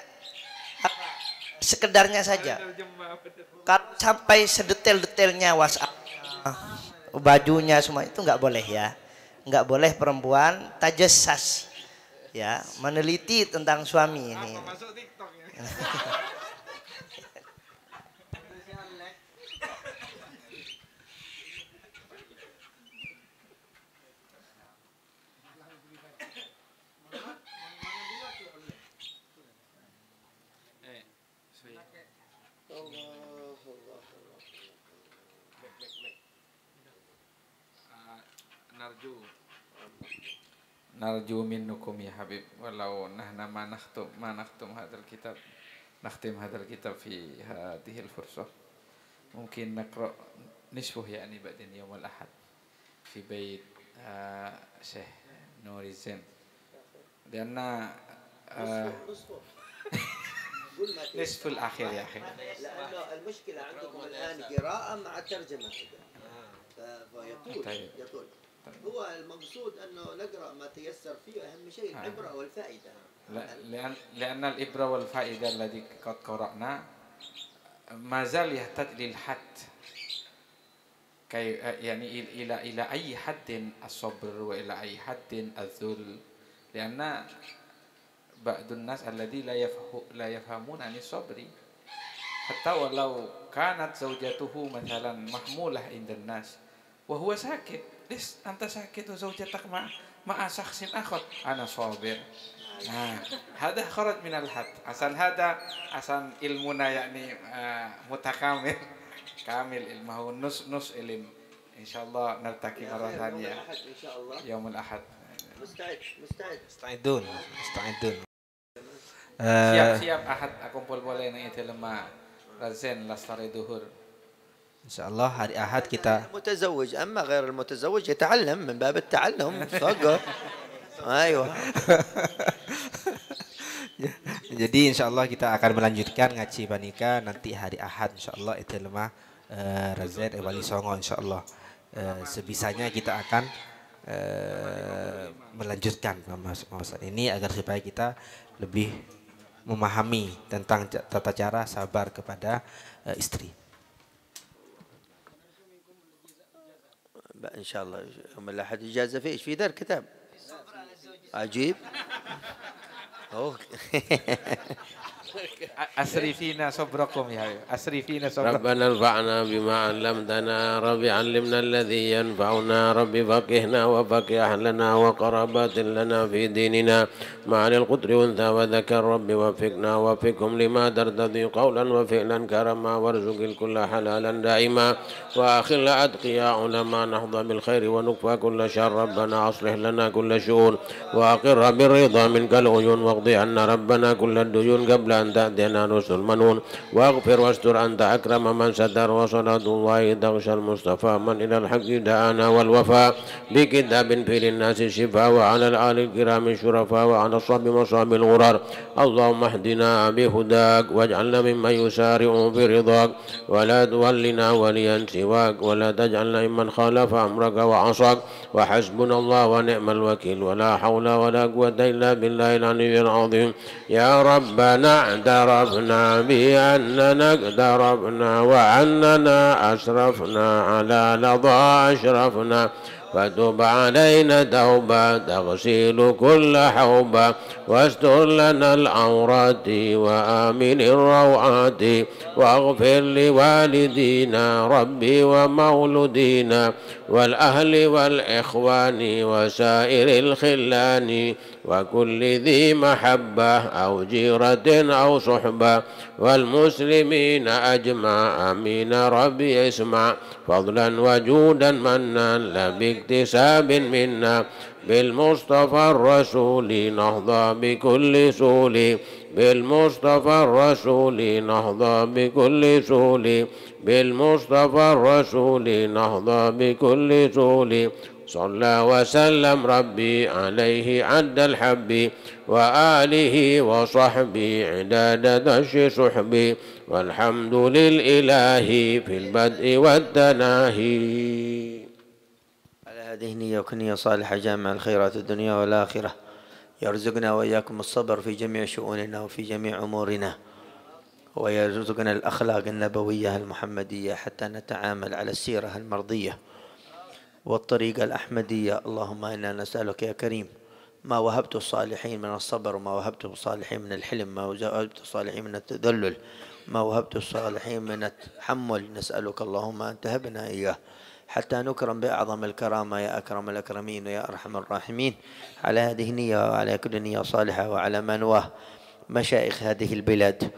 sekedarnya saja kalau sampai sedetail-detailnya WhatsApp bajunya semua itu nggak boleh ya nggak boleh perempuan tajessas, ya meneliti tentang suami ini. نرجو منكم يا حبيب ولو نحن ما نختم ما نختم هذا الكتاب نختم هذا الكتاب في هذه الفرصة ممكن نقرأ نشفه يعني بعدين يوم الأحد في بيت آه، شيخ نور الزين لأن آه، نصف الأخير يا أخي لأنه المشكلة عندكم الآن قراءة مع ترجمة آه. فيطول طيب. يطول طيب. هو المقصود انه نقرا ما تيسر فيه اهم شيء نعم. العبره والفائده لان لان الابره والفائده الذي قد قرانا ما زال يحتاج للحد كي يعني الى الى اي حد الصبر والى اي حد الذل لان بعض الناس الذي لا لا يفهمون عن الصبر حتى ولو كانت زوجته مثلا محموله عند الناس وهو ساكت Dis anta sakitu zaujatak ma ma asaksin akot Ana sabir. Nah, hada kharaj min al-had. Asal hada asal ilmuna yakni uh, mutakamil. Kamil ilmu nus nus ilim. Insyaallah nartaki marah thaniya. ya Yaumul ya. Ahad. Musta'id, musta'id. Musta'idun, musta'idun. Siap-siap eh, ahad aku boleh nang itu lemah. Razen lastari duhur. Insyaallah hari Ahad kita mutazawwij amma ghair al-mutazawwij yata'allam min bab at-ta'allum tafadhal. Jadi insyaallah kita akan melanjutkan ngaji panika nanti hari Ahad insyaallah itu lemah rezeki, eh, Razet Wali eh, Songo insyaallah. Uh, sebisanya kita akan uh, melanjutkan pembahasan ini agar supaya kita lebih memahami tentang tata cara sabar kepada uh, istri. ان شاء الله يوم الاحد اجازه في ايش في دار كتاب عجيب أسري فينا صبركم يا حبيبي أسري فينا صبركم ربنا انفعنا بما علمتنا رب علمنا الذي ينفعنا رب فقهنا وفقه أهلنا وقرابات لنا في ديننا مع القدر أنثى وذكر رب وفقنا وفقهم لما ترتضي قولا وفعلا كرما وارزق الكل حلالا دائما وآخر أتقياؤنا ما نحظى بالخير ونكفى كل شر ربنا أصلح لنا كل شؤون وأقر بالرضا منك العيون واقضي عنا ربنا كل الديون قبل أنت دينار سلمنون واغفر واستر أنت أكرم من ستر وصلاة الله تغشى المصطفى من إلى الحق دعانا والوفاء بكتاب في للناس شفاء وعلى الآل الكرام الشرفاء وعلى الصحب مصاب الغرار اللهم اهدنا بهداك واجعلنا ممن يسارع في رضاك ولا تولنا وليا سواك ولا تجعلنا ممن خالف أمرك وعصاك وحسبنا الله ونعم الوكيل ولا حول ولا قوة إلا بالله العلي العظيم يا ربنا اعترفنا بأننا اقتربنا وأننا أشرفنا على لظى أشرفنا فتب علينا توبة تغسل كل حوبة واستر لنا العورات وآمن الروعات واغفر لوالدينا ربي ومولدينا والأهل والإخوان وسائر الخلان وكل ذي محبة أو جيرة أو صحبة والمسلمين أجمع أمين ربي اسمع فضلا وجودا منا لا باكتساب منا بالمصطفى الرسول نهضى بكل سول بالمصطفى الرسول نهضى بكل سول بالمصطفى الرسول نهضى بكل سول صلى وسلم ربي عليه عد الحب وآله وصحبي عداد دش صحبي والحمد للإله في البدء والتناهي على هذه نية وكنية صالحة جامع الخيرات الدنيا والآخرة يرزقنا وإياكم الصبر في جميع شؤوننا وفي جميع أمورنا ويرزقنا الأخلاق النبوية المحمدية حتى نتعامل على السيرة المرضية والطريقة الأحمدية اللهم إنا نسألك يا كريم ما وهبت الصالحين من الصبر وما وهبت الصالحين من الحلم ما وهبت الصالحين من التذلل ما وهبت الصالحين من التحمل نسألك اللهم أن تهبنا إياه حتى نكرم بأعظم الكرامة يا أكرم الأكرمين ويا أرحم الراحمين على هذه النية وعلى كل نية صالحة وعلى من واه مشايخ هذه البلاد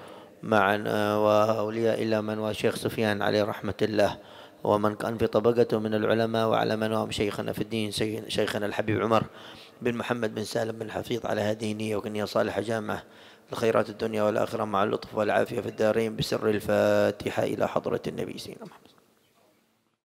معا وأولياء إلا من واه شيخ سفيان عليه رحمة الله ومن كان في طبقته من العلماء وعلى من شيخنا في الدين شيخنا الحبيب عمر بن محمد بن سالم بن حفيظ على هذه النية وكنية صالحة جامعة لخيرات الدنيا والآخرة مع اللطف والعافية في الدارين بسر الفاتحة إلى حضرة النبي سيدنا محمد